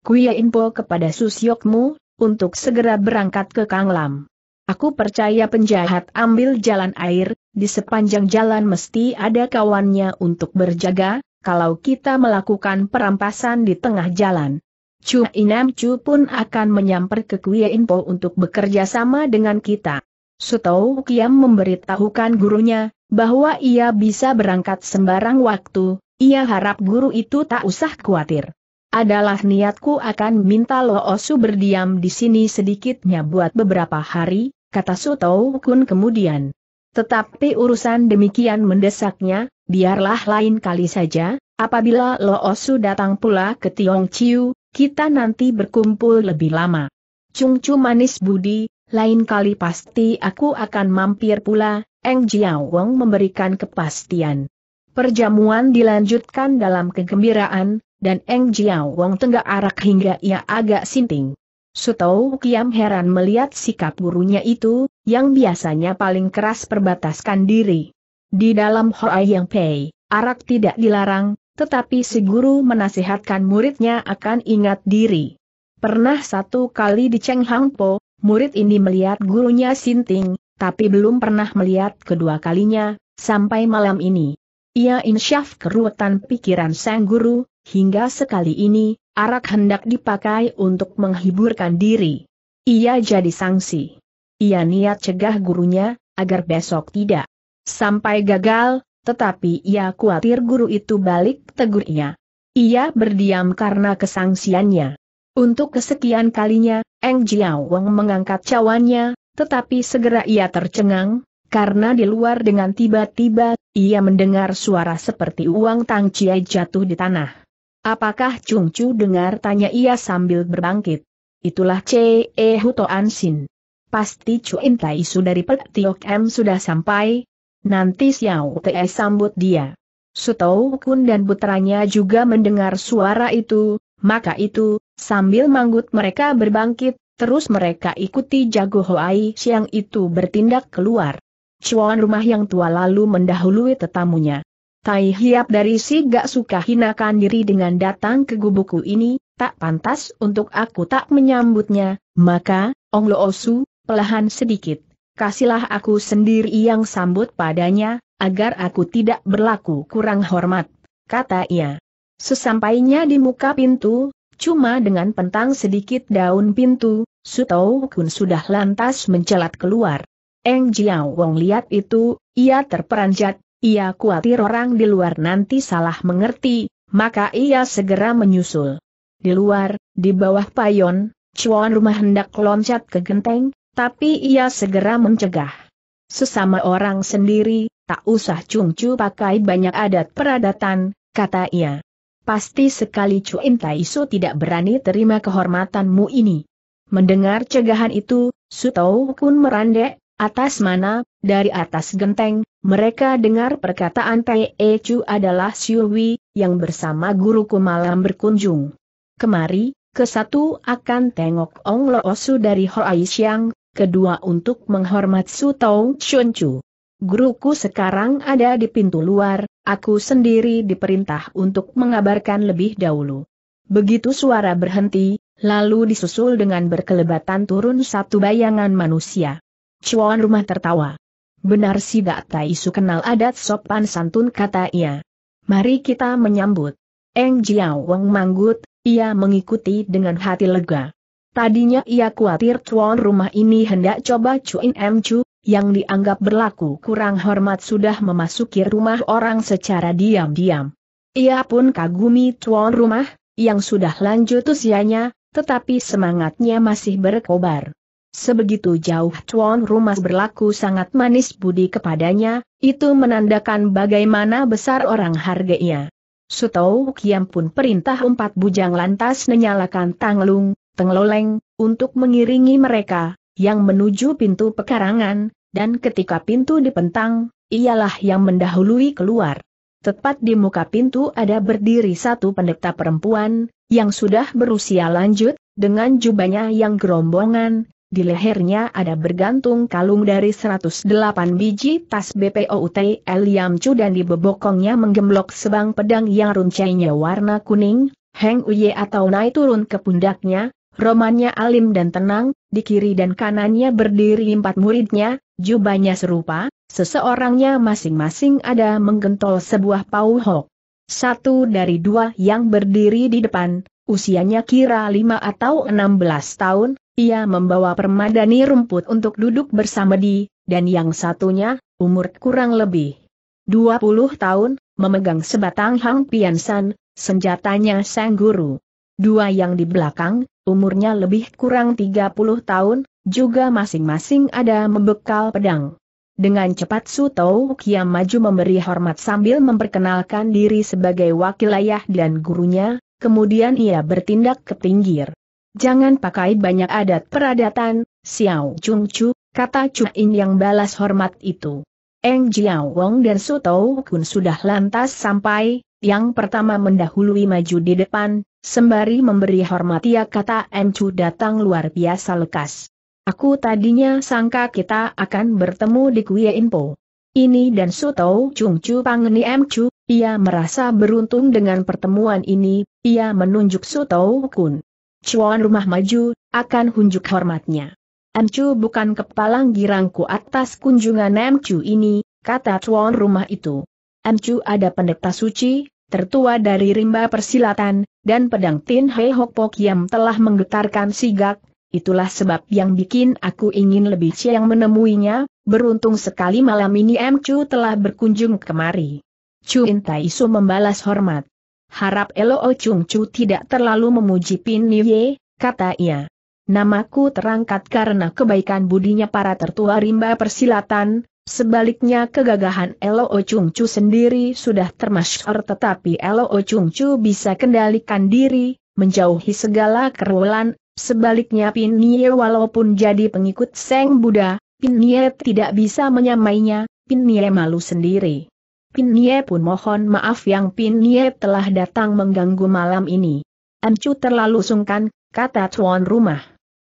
Kuya Impo kepada Susyokmu, untuk segera berangkat ke Kanglam. Aku percaya penjahat ambil jalan air, di sepanjang jalan mesti ada kawannya untuk berjaga, kalau kita melakukan perampasan di tengah jalan. Chu Inam Chu pun akan menyamper ke Kuya Inpo untuk bekerja sama dengan kita. Sutou Kiam memberitahukan gurunya, bahwa ia bisa berangkat sembarang waktu, ia harap guru itu tak usah khawatir. Adalah niatku akan minta Lo Osu berdiam di sini sedikitnya buat beberapa hari, kata Sutou Kun kemudian. Tetapi urusan demikian mendesaknya, biarlah lain kali saja, apabila Lo Osu datang pula ke Tiong Chiu, kita nanti berkumpul lebih lama. Cung Chu manis budi, lain kali pasti aku akan mampir pula, Eng Jiao Wong memberikan kepastian. Perjamuan dilanjutkan dalam kegembiraan, dan Eng Jiao Wong tenggak arak hingga ia agak sinting. Sutou Kiam heran melihat sikap gurunya itu, yang biasanya paling keras perbataskan diri. Di dalam Hoa Yang Pei, arak tidak dilarang, tetapi si guru menasihatkan muridnya akan ingat diri. Pernah satu kali di Cheng Hang Po, murid ini melihat gurunya Sinting, tapi belum pernah melihat kedua kalinya, sampai malam ini. Ia insyaf kerutan pikiran sang guru, hingga sekali ini, arak hendak dipakai untuk menghiburkan diri. Ia jadi sanksi. Ia niat cegah gurunya, agar besok tidak sampai gagal, tetapi ia khawatir guru itu balik tegurnya. Ia berdiam karena kesangsiannya. Untuk kesekian kalinya, Eng Jiao Wang mengangkat cawannya, tetapi segera ia tercengang, karena di luar dengan tiba-tiba ia mendengar suara seperti uang Tang Chiai jatuh di tanah. Apakah Chung Chu dengar tanya ia sambil berbangkit. Itulah Ce E Hutoan Sin. Pasti In Tai Su dari Pek Tiok M sudah sampai. Nanti Xiao Te sambut dia. Sutou Kun dan putranya juga mendengar suara itu, maka itu, sambil manggut mereka berbangkit, terus mereka ikuti Jago Hoai Siang itu bertindak keluar cuan rumah yang tua lalu mendahului tetamunya. Tai Hiap dari si gak suka hinakan diri dengan datang ke gubuku ini, tak pantas untuk aku tak menyambutnya, maka, Ong Lo Osu, pelahan sedikit, kasihlah aku sendiri yang sambut padanya, agar aku tidak berlaku kurang hormat, kata ia. Sesampainya di muka pintu, cuma dengan pentang sedikit daun pintu, Sutou Kun sudah lantas mencelat keluar. Eng Jiao Wong lihat itu, ia terperanjat, ia khawatir orang di luar nanti salah mengerti, maka ia segera menyusul. Di luar, di bawah payon, cuan rumah hendak loncat ke genteng, tapi ia segera mencegah. Sesama orang sendiri, tak usah cungcu pakai banyak adat peradatan, kata ia. Pasti sekali Cuin Taisu tidak berani terima kehormatanmu ini. Mendengar cegahan itu, Sutau Kun merandek, Atas mana, dari atas genteng, mereka dengar perkataan Tei Chu adalah Siuwi, yang bersama guruku malam berkunjung. Kemari, ke satu akan tengok Ong Lo Osu dari Hoai Siang, kedua untuk menghormat Su Tong Chun Chu. Guruku sekarang ada di pintu luar, aku sendiri diperintah untuk mengabarkan lebih dahulu. Begitu suara berhenti, lalu disusul dengan berkelebatan turun satu bayangan manusia. Cuan rumah tertawa. Benar si Dak Taisu kenal adat sopan santun kata ia. Mari kita menyambut. Eng Jiao Weng manggut, ia mengikuti dengan hati lega. Tadinya ia khawatir Cuan rumah ini hendak coba cuin Em cu, yang dianggap berlaku kurang hormat sudah memasuki rumah orang secara diam-diam. Ia pun kagumi Cuan rumah, yang sudah lanjut usianya, tetapi semangatnya masih berkobar. Sebegitu jauh tuan rumah berlaku sangat manis budi kepadanya, itu menandakan bagaimana besar orang harganya. Sutou Kiam pun perintah empat bujang lantas menyalakan tanglung, tengloleng, untuk mengiringi mereka, yang menuju pintu pekarangan, dan ketika pintu dipentang, ialah yang mendahului keluar. Tepat di muka pintu ada berdiri satu pendeta perempuan, yang sudah berusia lanjut, dengan jubahnya yang gerombongan, di lehernya ada bergantung kalung dari 108 biji tas BPOUT Eliam Chu dan di bebokongnya menggemblok sebang pedang yang runcainya warna kuning, Heng Uye atau naik turun ke pundaknya, romannya alim dan tenang, di kiri dan kanannya berdiri empat muridnya, jubahnya serupa, seseorangnya masing-masing ada menggentol sebuah pauhok. Satu dari dua yang berdiri di depan, Usianya kira lima atau enam belas tahun, ia membawa permadani rumput untuk duduk bersama di, dan yang satunya, umur kurang lebih dua puluh tahun, memegang sebatang hang piansan, senjatanya sang guru. Dua yang di belakang, umurnya lebih kurang tiga puluh tahun, juga masing-masing ada membekal pedang. Dengan cepat Suto Kiam maju memberi hormat sambil memperkenalkan diri sebagai wakil ayah dan gurunya, kemudian ia bertindak ke pinggir. Jangan pakai banyak adat peradatan, Xiao Chung Chu, kata Chu In yang balas hormat itu. Eng Jiao Wong dan Su Tau Kun sudah lantas sampai, yang pertama mendahului maju di depan, sembari memberi hormat ia kata Eng Chu datang luar biasa lekas. Aku tadinya sangka kita akan bertemu di Kuya Inpo. Ini dan Su Tau Chung Chu pangeni Em Chu, ia merasa beruntung dengan pertemuan ini, ia menunjuk Suto Kun. Cuan rumah maju, akan hunjuk hormatnya. Emcu bukan kepalang girangku atas kunjungan Emcu ini, kata cuan rumah itu. Emcu ada pendeta suci, tertua dari rimba persilatan, dan pedang Tin Hei Hok Pok yang telah menggetarkan sigak, itulah sebab yang bikin aku ingin lebih siang menemuinya, beruntung sekali malam ini Emcu telah berkunjung kemari. Chuin Taisu membalas hormat. Harap Elo O Chung Chu tidak terlalu memuji Pin Ye, kata ia. Namaku terangkat karena kebaikan budinya para tertua rimba persilatan, sebaliknya kegagahan Elo O Chung Chu sendiri sudah termasyur tetapi Elo O Chung Chu bisa kendalikan diri, menjauhi segala kerulan, sebaliknya Pin Ye walaupun jadi pengikut Seng Buddha, Pin Ye tidak bisa menyamainya, Pin Ye malu sendiri. Pinye pun mohon maaf yang Pinye telah datang mengganggu malam ini. Ancu terlalu sungkan, kata tuan rumah.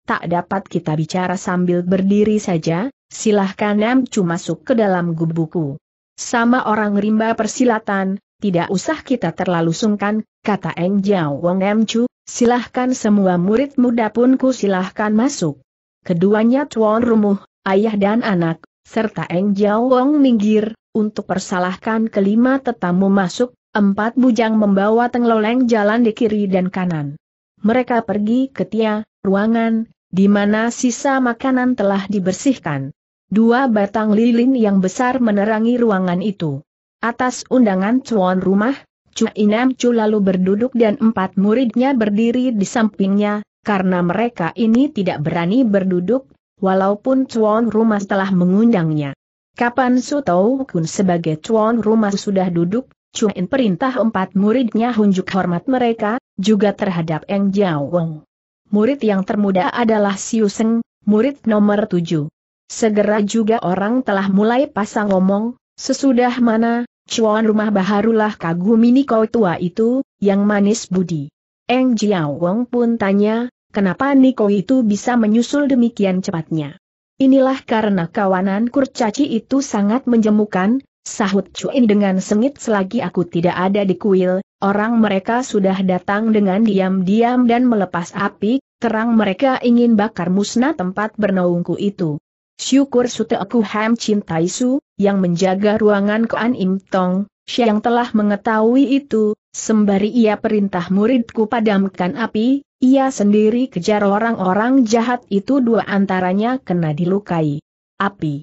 Tak dapat kita bicara sambil berdiri saja, silahkan Encu masuk ke dalam gubuku. Sama orang rimba persilatan, tidak usah kita terlalu sungkan, kata Eng Jiao Wong Encu, silahkan semua murid muda punku silahkan masuk. Keduanya tuan rumah, ayah dan anak, serta Eng Jiao Wong minggir, untuk persalahkan kelima tetamu masuk, empat bujang membawa tengloleng jalan di kiri dan kanan. Mereka pergi ke tia, ruangan, di mana sisa makanan telah dibersihkan. Dua batang lilin yang besar menerangi ruangan itu. Atas undangan cuan rumah, Chu Inam Chu lalu berduduk dan empat muridnya berdiri di sampingnya, karena mereka ini tidak berani berduduk, walaupun cuan rumah telah mengundangnya. Kapan Su Tau Kun sebagai tuan rumah sudah duduk, Cuin perintah empat muridnya hunjuk hormat mereka, juga terhadap Eng Jiao Wong. Murid yang termuda adalah Siu Seng, murid nomor tujuh. Segera juga orang telah mulai pasang ngomong, sesudah mana, Cuan rumah baharulah kagum ini kau tua itu, yang manis budi. Eng Jiao Wong pun tanya, kenapa Niko itu bisa menyusul demikian cepatnya? Inilah karena kawanan kurcaci itu sangat menjemukan, sahut Cuin dengan sengit selagi aku tidak ada di kuil, orang mereka sudah datang dengan diam-diam dan melepas api, terang mereka ingin bakar musnah tempat bernaungku itu. Syukur sute aku ham cintai su, yang menjaga ruangan Koan Im Tong, yang telah mengetahui itu, sembari ia perintah muridku padamkan api, ia sendiri kejar orang-orang jahat itu dua antaranya kena dilukai. Api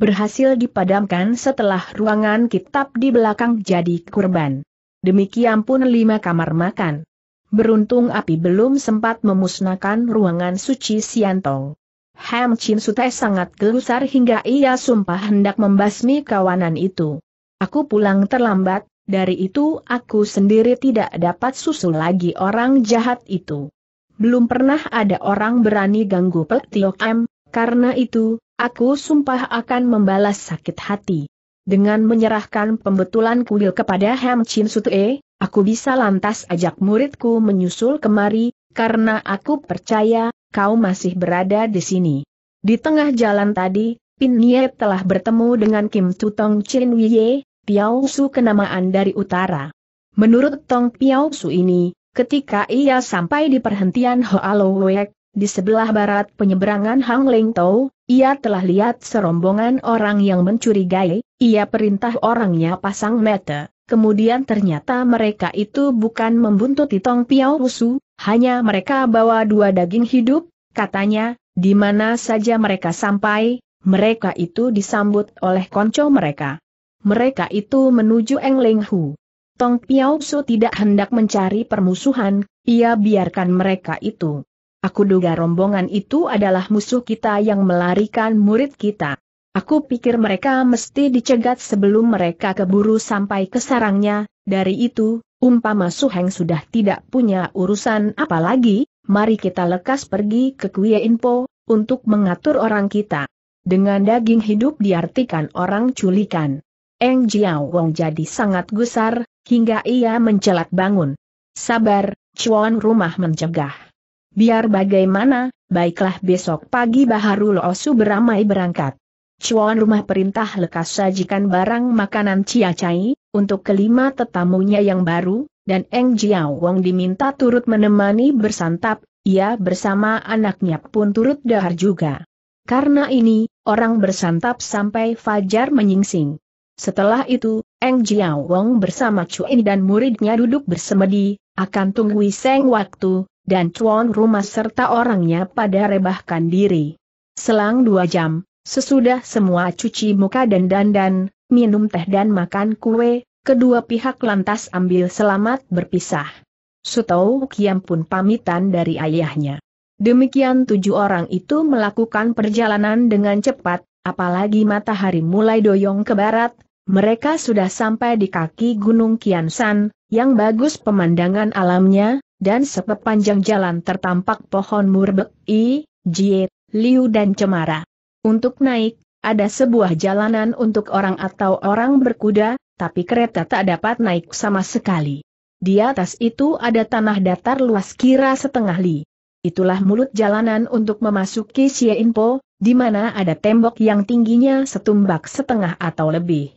berhasil dipadamkan setelah ruangan kitab di belakang jadi kurban. Demikian pun lima kamar makan. Beruntung api belum sempat memusnahkan ruangan suci Siantong. Ham Chin Sute sangat gelusar hingga ia sumpah hendak membasmi kawanan itu. Aku pulang terlambat, dari itu aku sendiri tidak dapat susul lagi orang jahat itu. Belum pernah ada orang berani ganggu Pek Tiok M, karena itu, aku sumpah akan membalas sakit hati. Dengan menyerahkan pembetulan kuil kepada Ham Chin Sutue, aku bisa lantas ajak muridku menyusul kemari, karena aku percaya, kau masih berada di sini. Di tengah jalan tadi, Pin Nye telah bertemu dengan Kim Tutong Chin Wiye, Piao Su kenamaan dari utara. Menurut Tong Piao Su ini, Ketika ia sampai di perhentian Hoalowek, di sebelah barat penyeberangan Hang Leng Tau, ia telah lihat serombongan orang yang mencurigai, ia perintah orangnya pasang mata, kemudian ternyata mereka itu bukan membuntuti Tong Piao Rusu, hanya mereka bawa dua daging hidup, katanya, di mana saja mereka sampai, mereka itu disambut oleh konco mereka. Mereka itu menuju Eng Leng Hu. Tong Piao Su tidak hendak mencari permusuhan, ia biarkan mereka itu. Aku duga rombongan itu adalah musuh kita yang melarikan murid kita. Aku pikir mereka mesti dicegat sebelum mereka keburu sampai ke sarangnya, dari itu, umpama Suheng sudah tidak punya urusan apalagi, mari kita lekas pergi ke Kuya Inpo, untuk mengatur orang kita. Dengan daging hidup diartikan orang culikan. Eng Jiao Wong jadi sangat gusar, hingga ia mencelak bangun. Sabar, cuan rumah mencegah. Biar bagaimana, baiklah besok pagi Baharul Osu beramai berangkat. Cuan rumah perintah lekas sajikan barang makanan Cia ciacai, untuk kelima tetamunya yang baru, dan Eng Jiao Wong diminta turut menemani bersantap, ia bersama anaknya pun turut dahar juga. Karena ini, orang bersantap sampai fajar menyingsing. Setelah itu, Eng Jiao Wong bersama Cuin dan muridnya duduk bersemedi, akan tunggu seng waktu, dan Chuan rumah serta orangnya pada rebahkan diri. Selang dua jam, sesudah semua cuci muka dan dandan, minum teh dan makan kue, kedua pihak lantas ambil selamat berpisah. Sutou Kiam pun pamitan dari ayahnya. Demikian tujuh orang itu melakukan perjalanan dengan cepat, apalagi matahari mulai doyong ke barat, mereka sudah sampai di kaki Gunung Kiansan, yang bagus pemandangan alamnya, dan sepanjang jalan tertampak pohon i, jie, liu dan cemara. Untuk naik, ada sebuah jalanan untuk orang atau orang berkuda, tapi kereta tak dapat naik sama sekali. Di atas itu ada tanah datar luas kira setengah li. Itulah mulut jalanan untuk memasuki Xie Inpo, di mana ada tembok yang tingginya setumbak setengah atau lebih.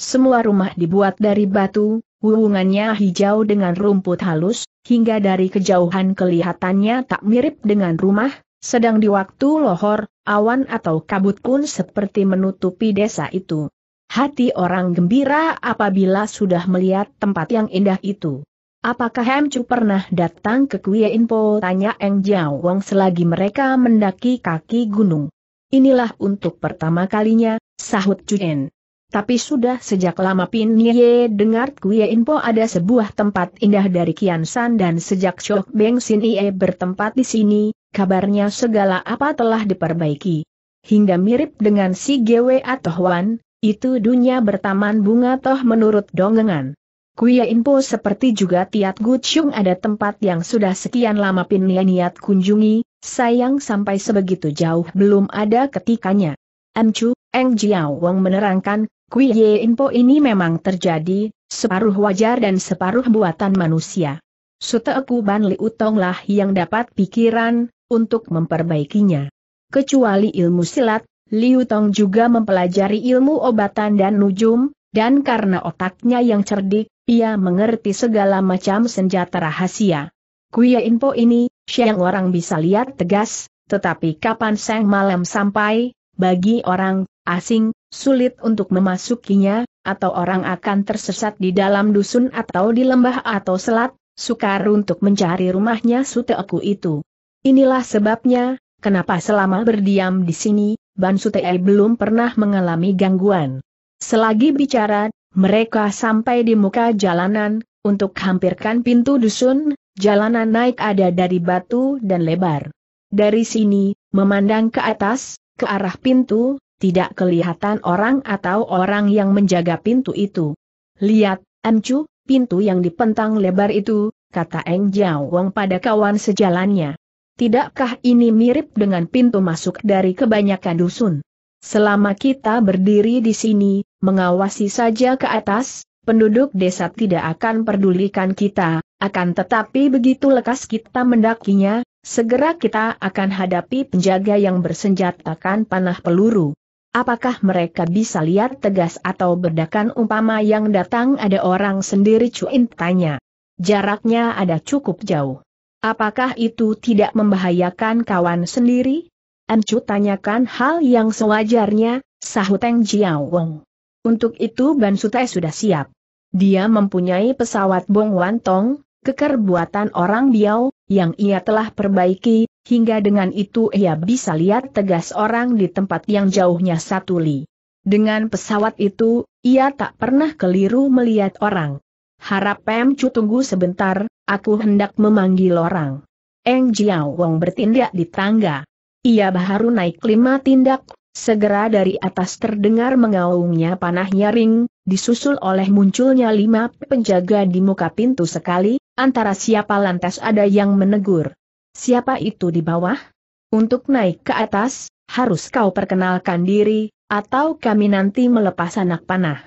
Semua rumah dibuat dari batu, hubungannya hijau dengan rumput halus, hingga dari kejauhan kelihatannya tak mirip dengan rumah, sedang di waktu lohor, awan atau kabut pun seperti menutupi desa itu. Hati orang gembira apabila sudah melihat tempat yang indah itu. Apakah Hemcu pernah datang ke Kuya Inpo? Tanya Eng Jiao Wong selagi mereka mendaki kaki gunung. Inilah untuk pertama kalinya, sahut Cuen. Tapi sudah sejak lama Pin Ye dengar kuya Inpo ada sebuah tempat indah dari Kian San dan sejak Chok Beng Sin Ye bertempat di sini, kabarnya segala apa telah diperbaiki. Hingga mirip dengan si gwe atau Wan, itu dunia bertaman bunga toh menurut dongengan. Kuya Inpo seperti juga Tiat Guchung ada tempat yang sudah sekian lama Pin Ye niat kunjungi, sayang sampai sebegitu jauh belum ada ketikanya. Amcu. Eng Jiao Wong menerangkan, Kui Ye Inpo ini memang terjadi, separuh wajar dan separuh buatan manusia. Suteku Ban Liu lah yang dapat pikiran, untuk memperbaikinya. Kecuali ilmu silat, Liutong Utong juga mempelajari ilmu obatan dan nujum, dan karena otaknya yang cerdik, ia mengerti segala macam senjata rahasia. Kui Ye Inpo ini, siang orang bisa lihat tegas, tetapi kapan sang malam sampai, bagi orang asing, sulit untuk memasukinya, atau orang akan tersesat di dalam dusun atau di lembah atau selat, sukar untuk mencari rumahnya Suteoku itu. Inilah sebabnya, kenapa selama berdiam di sini, Ban Sutei belum pernah mengalami gangguan. Selagi bicara, mereka sampai di muka jalanan, untuk hampirkan pintu dusun, jalanan naik ada dari batu dan lebar. Dari sini, memandang ke atas, ke arah pintu, tidak kelihatan orang atau orang yang menjaga pintu itu. Lihat, Encu, pintu yang dipentang lebar itu, kata Eng Jiao Wong pada kawan sejalannya. Tidakkah ini mirip dengan pintu masuk dari kebanyakan dusun? Selama kita berdiri di sini, mengawasi saja ke atas, penduduk desa tidak akan pedulikan kita, akan tetapi begitu lekas kita mendakinya, segera kita akan hadapi penjaga yang bersenjatakan panah peluru. Apakah mereka bisa lihat tegas atau berdakan umpama yang datang ada orang sendiri Cuin tanya. Jaraknya ada cukup jauh. Apakah itu tidak membahayakan kawan sendiri? Encu tanyakan hal yang sewajarnya, sahut Teng Jiao Wong. Untuk itu Ban Sutai sudah siap. Dia mempunyai pesawat Bong Wantong, keker buatan orang Biao, yang ia telah perbaiki, hingga dengan itu ia bisa lihat tegas orang di tempat yang jauhnya satu li. Dengan pesawat itu, ia tak pernah keliru melihat orang. Harap Pem Chu tunggu sebentar, aku hendak memanggil orang. Eng Jiao Wong bertindak di tangga. Ia baru naik lima tindak, segera dari atas terdengar mengaungnya panah nyaring, disusul oleh munculnya lima penjaga di muka pintu sekali, antara siapa lantas ada yang menegur. Siapa itu di bawah? Untuk naik ke atas, harus kau perkenalkan diri, atau kami nanti melepas anak panah.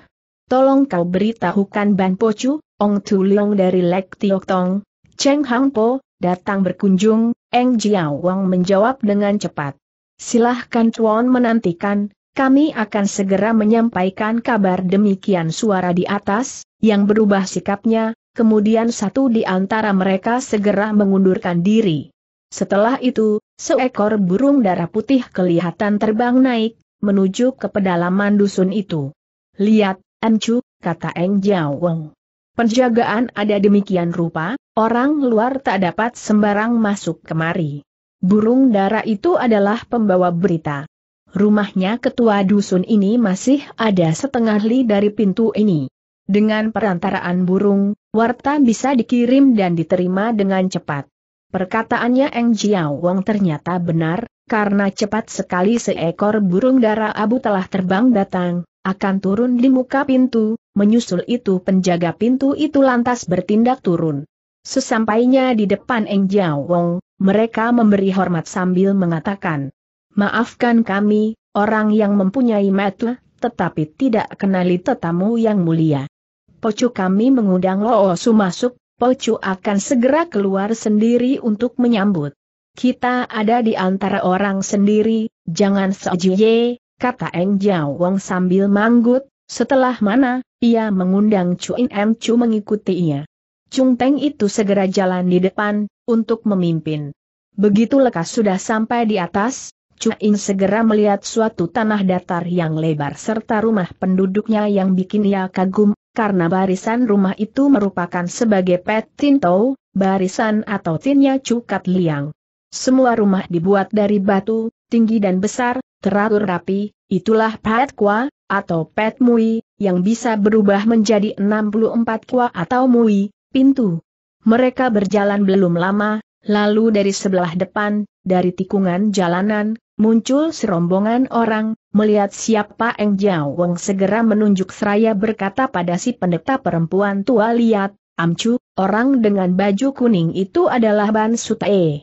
Tolong kau beritahukan Ban Pocu, Ong Tu dari Lek Tiok Tong, Cheng Hang Po, datang berkunjung, Eng Jiao Wang menjawab dengan cepat. Silahkan Tuan menantikan, kami akan segera menyampaikan kabar demikian suara di atas, yang berubah sikapnya, kemudian satu di antara mereka segera mengundurkan diri. Setelah itu, seekor burung darah putih kelihatan terbang naik, menuju ke pedalaman dusun itu. Lihat, Encu, kata Eng Jiao Weng. Penjagaan ada demikian rupa, orang luar tak dapat sembarang masuk kemari. Burung darah itu adalah pembawa berita. Rumahnya ketua dusun ini masih ada setengah li dari pintu ini. Dengan perantaraan burung, warta bisa dikirim dan diterima dengan cepat. Perkataannya Eng Jiao Wong ternyata benar, karena cepat sekali seekor burung darah abu telah terbang datang, akan turun di muka pintu, menyusul itu penjaga pintu itu lantas bertindak turun. Sesampainya di depan Eng Jiao Wong, mereka memberi hormat sambil mengatakan, Maafkan kami, orang yang mempunyai metu, tetapi tidak kenali tetamu yang mulia. Pocu kami mengundang Loosu masuk, Pocu akan segera keluar sendiri untuk menyambut. Kita ada di antara orang sendiri, jangan sejuye, kata Eng Jiao Wong sambil manggut, setelah mana, ia mengundang In Em Chu mengikutinya. Chung Teng itu segera jalan di depan, untuk memimpin. Begitu lekas sudah sampai di atas, Cuin segera melihat suatu tanah datar yang lebar serta rumah penduduknya yang bikin ia kagum, karena barisan rumah itu merupakan sebagai pet tinto, barisan atau tinnya cukat liang. Semua rumah dibuat dari batu, tinggi dan besar, teratur rapi, itulah pet kwa, atau pet mui, yang bisa berubah menjadi 64 kwa atau mui, pintu. Mereka berjalan belum lama, lalu dari sebelah depan, dari tikungan jalanan, Muncul serombongan orang, melihat siapa Eng Jiao Weng segera menunjuk seraya berkata pada si pendeta perempuan tua lihat, Amcu, orang dengan baju kuning itu adalah Ban Sutae.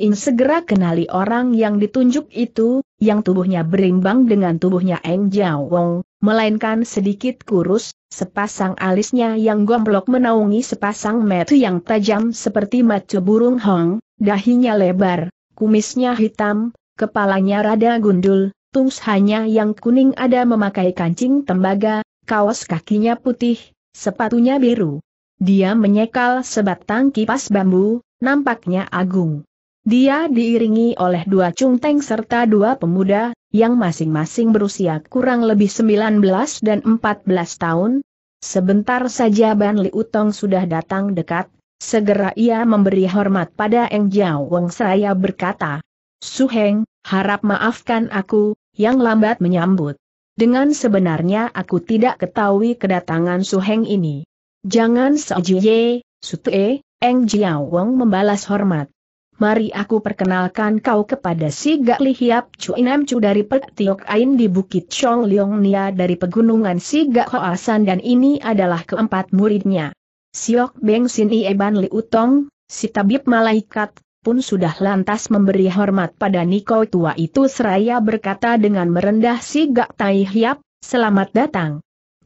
In segera kenali orang yang ditunjuk itu, yang tubuhnya berimbang dengan tubuhnya Eng Jiao Weng, melainkan sedikit kurus, sepasang alisnya yang gomblok menaungi sepasang metu yang tajam seperti mata burung hong, dahinya lebar, kumisnya hitam, kepalanya rada gundul, tungs hanya yang kuning ada memakai kancing tembaga, kaos kakinya putih, sepatunya biru. Dia menyekal sebatang kipas bambu, nampaknya agung. Dia diiringi oleh dua cungteng serta dua pemuda, yang masing-masing berusia kurang lebih 19 dan 14 tahun. Sebentar saja Ban Li Utong sudah datang dekat, segera ia memberi hormat pada Eng Jiao Wang seraya berkata, Suheng, harap maafkan aku, yang lambat menyambut. Dengan sebenarnya aku tidak ketahui kedatangan Suheng ini. Jangan Su Te, Eng Jiawong membalas hormat. Mari aku perkenalkan kau kepada si Gak Lihiap Cuinem Cu dari Petiok Ain di Bukit Chong Leong Nia dari pegunungan si Gak Hoasan dan ini adalah keempat muridnya. Siok Beng Sin Ieban Utong, si tabib malaikat, pun sudah lantas memberi hormat pada Niko tua itu seraya berkata dengan merendah si Gak Tai Hiap, selamat datang.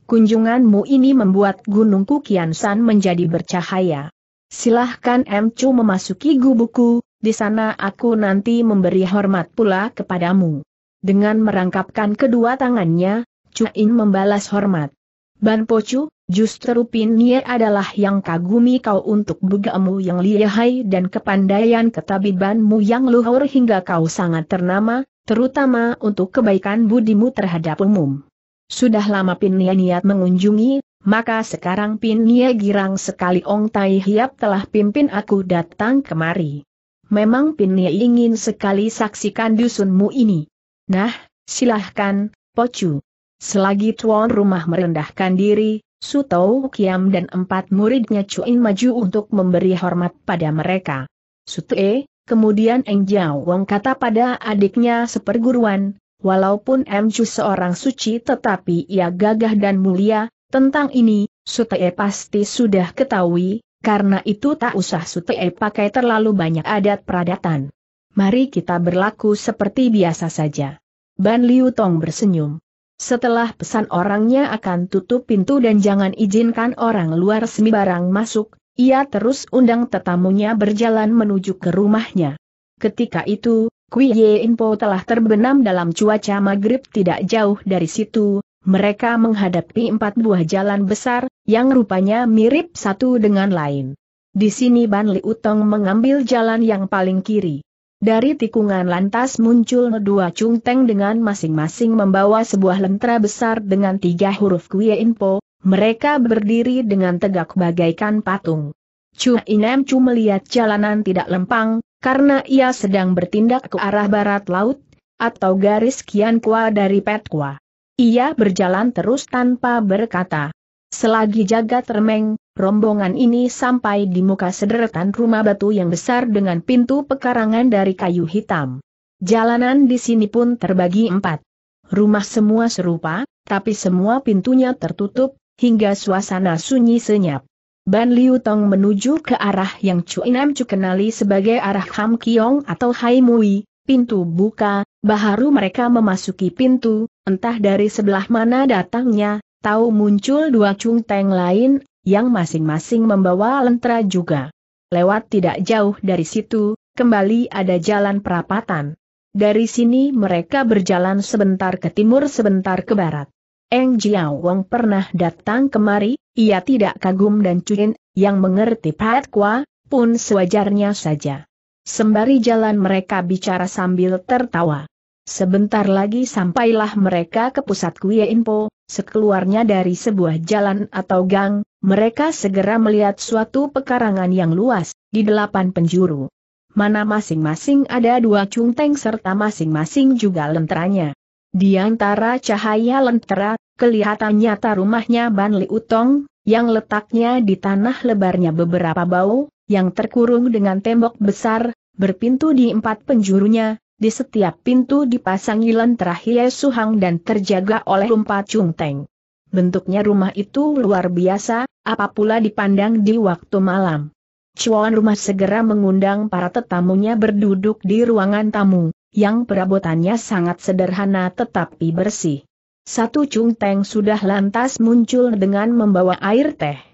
Kunjunganmu ini membuat Gunung Kukian San menjadi bercahaya. Silahkan M. Chu memasuki gubuku, di sana aku nanti memberi hormat pula kepadamu. Dengan merangkapkan kedua tangannya, In membalas hormat. Ban Chu, Justru Pin Pinye adalah yang kagumi kau untuk bugamu yang lihai dan kepandaian ketabibanmu yang luhur hingga kau sangat ternama, terutama untuk kebaikan budimu terhadap umum. Sudah lama Pin Pinye niat mengunjungi, maka sekarang Pin Pinye girang sekali Ong Tai Hiap telah pimpin aku datang kemari. Memang Pin Pinye ingin sekali saksikan dusunmu ini. Nah, silahkan, Pocu. Selagi tuan rumah merendahkan diri, Sutou Kiam dan empat muridnya Cuin maju untuk memberi hormat pada mereka. Sutue, kemudian Eng Jiao Wong kata pada adiknya seperguruan, walaupun M Chu seorang suci tetapi ia gagah dan mulia, tentang ini, Sutue pasti sudah ketahui, karena itu tak usah Sutue pakai terlalu banyak adat peradatan. Mari kita berlaku seperti biasa saja. Ban Liu Tong bersenyum. Setelah pesan orangnya akan tutup pintu dan jangan izinkan orang luar sembarang masuk, ia terus undang tetamunya berjalan menuju ke rumahnya. Ketika itu, Kui Ye Inpo telah terbenam dalam cuaca maghrib tidak jauh dari situ, mereka menghadapi empat buah jalan besar, yang rupanya mirip satu dengan lain. Di sini Ban Liutong mengambil jalan yang paling kiri. Dari tikungan lantas muncul dua cungteng dengan masing-masing membawa sebuah lentera besar dengan tiga huruf Kue info, mereka berdiri dengan tegak bagaikan patung. Chu Inem Chu melihat jalanan tidak lempang, karena ia sedang bertindak ke arah barat laut, atau garis kian kua dari Pet Kua. Ia berjalan terus tanpa berkata. Selagi jaga termeng. Rombongan ini sampai di muka sederetan rumah batu yang besar dengan pintu pekarangan dari kayu hitam. Jalanan di sini pun terbagi empat. Rumah semua serupa, tapi semua pintunya tertutup, hingga suasana sunyi senyap. Ban Liu Tong menuju ke arah yang Chu Inam Chu kenali sebagai arah Ham Kiong atau Hai Mui, pintu buka, baharu mereka memasuki pintu, entah dari sebelah mana datangnya, tahu muncul dua Chung Teng lain, yang masing-masing membawa lentera juga. Lewat tidak jauh dari situ, kembali ada jalan perapatan. Dari sini mereka berjalan sebentar ke timur sebentar ke barat. Eng Jiao Wong pernah datang kemari, ia tidak kagum dan Cuin, yang mengerti Pat Kwa, pun sewajarnya saja. Sembari jalan mereka bicara sambil tertawa. Sebentar lagi sampailah mereka ke pusat Kuya info. sekeluarnya dari sebuah jalan atau gang, mereka segera melihat suatu pekarangan yang luas, di delapan penjuru. Mana masing-masing ada dua cungteng serta masing-masing juga lenteranya. Di antara cahaya lentera, kelihatan nyata rumahnya Ban Utong, yang letaknya di tanah lebarnya beberapa bau, yang terkurung dengan tembok besar, berpintu di empat penjurunya, di setiap pintu dipasang ilan terakhir suhang dan terjaga oleh rumpa Teng. Bentuknya rumah itu luar biasa, apapula dipandang di waktu malam. Cuan rumah segera mengundang para tetamunya berduduk di ruangan tamu, yang perabotannya sangat sederhana tetapi bersih. Satu Teng sudah lantas muncul dengan membawa air teh.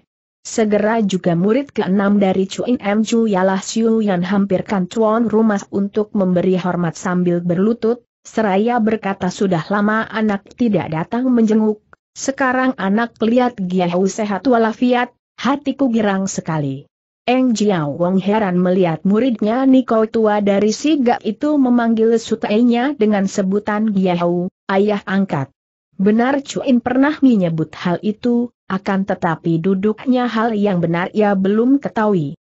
Segera juga murid keenam dari Chuin M. Chu Yalah Xiu Yan hampirkan tuan rumah untuk memberi hormat sambil berlutut, seraya berkata sudah lama anak tidak datang menjenguk, sekarang anak lihat Giau sehat walafiat, hatiku girang sekali. Eng Jiao Wong heran melihat muridnya Niko tua dari Sigak itu memanggil sutainya dengan sebutan Giau, ayah angkat. Benar Chuin pernah menyebut hal itu, akan tetapi duduknya hal yang benar ia belum ketahui.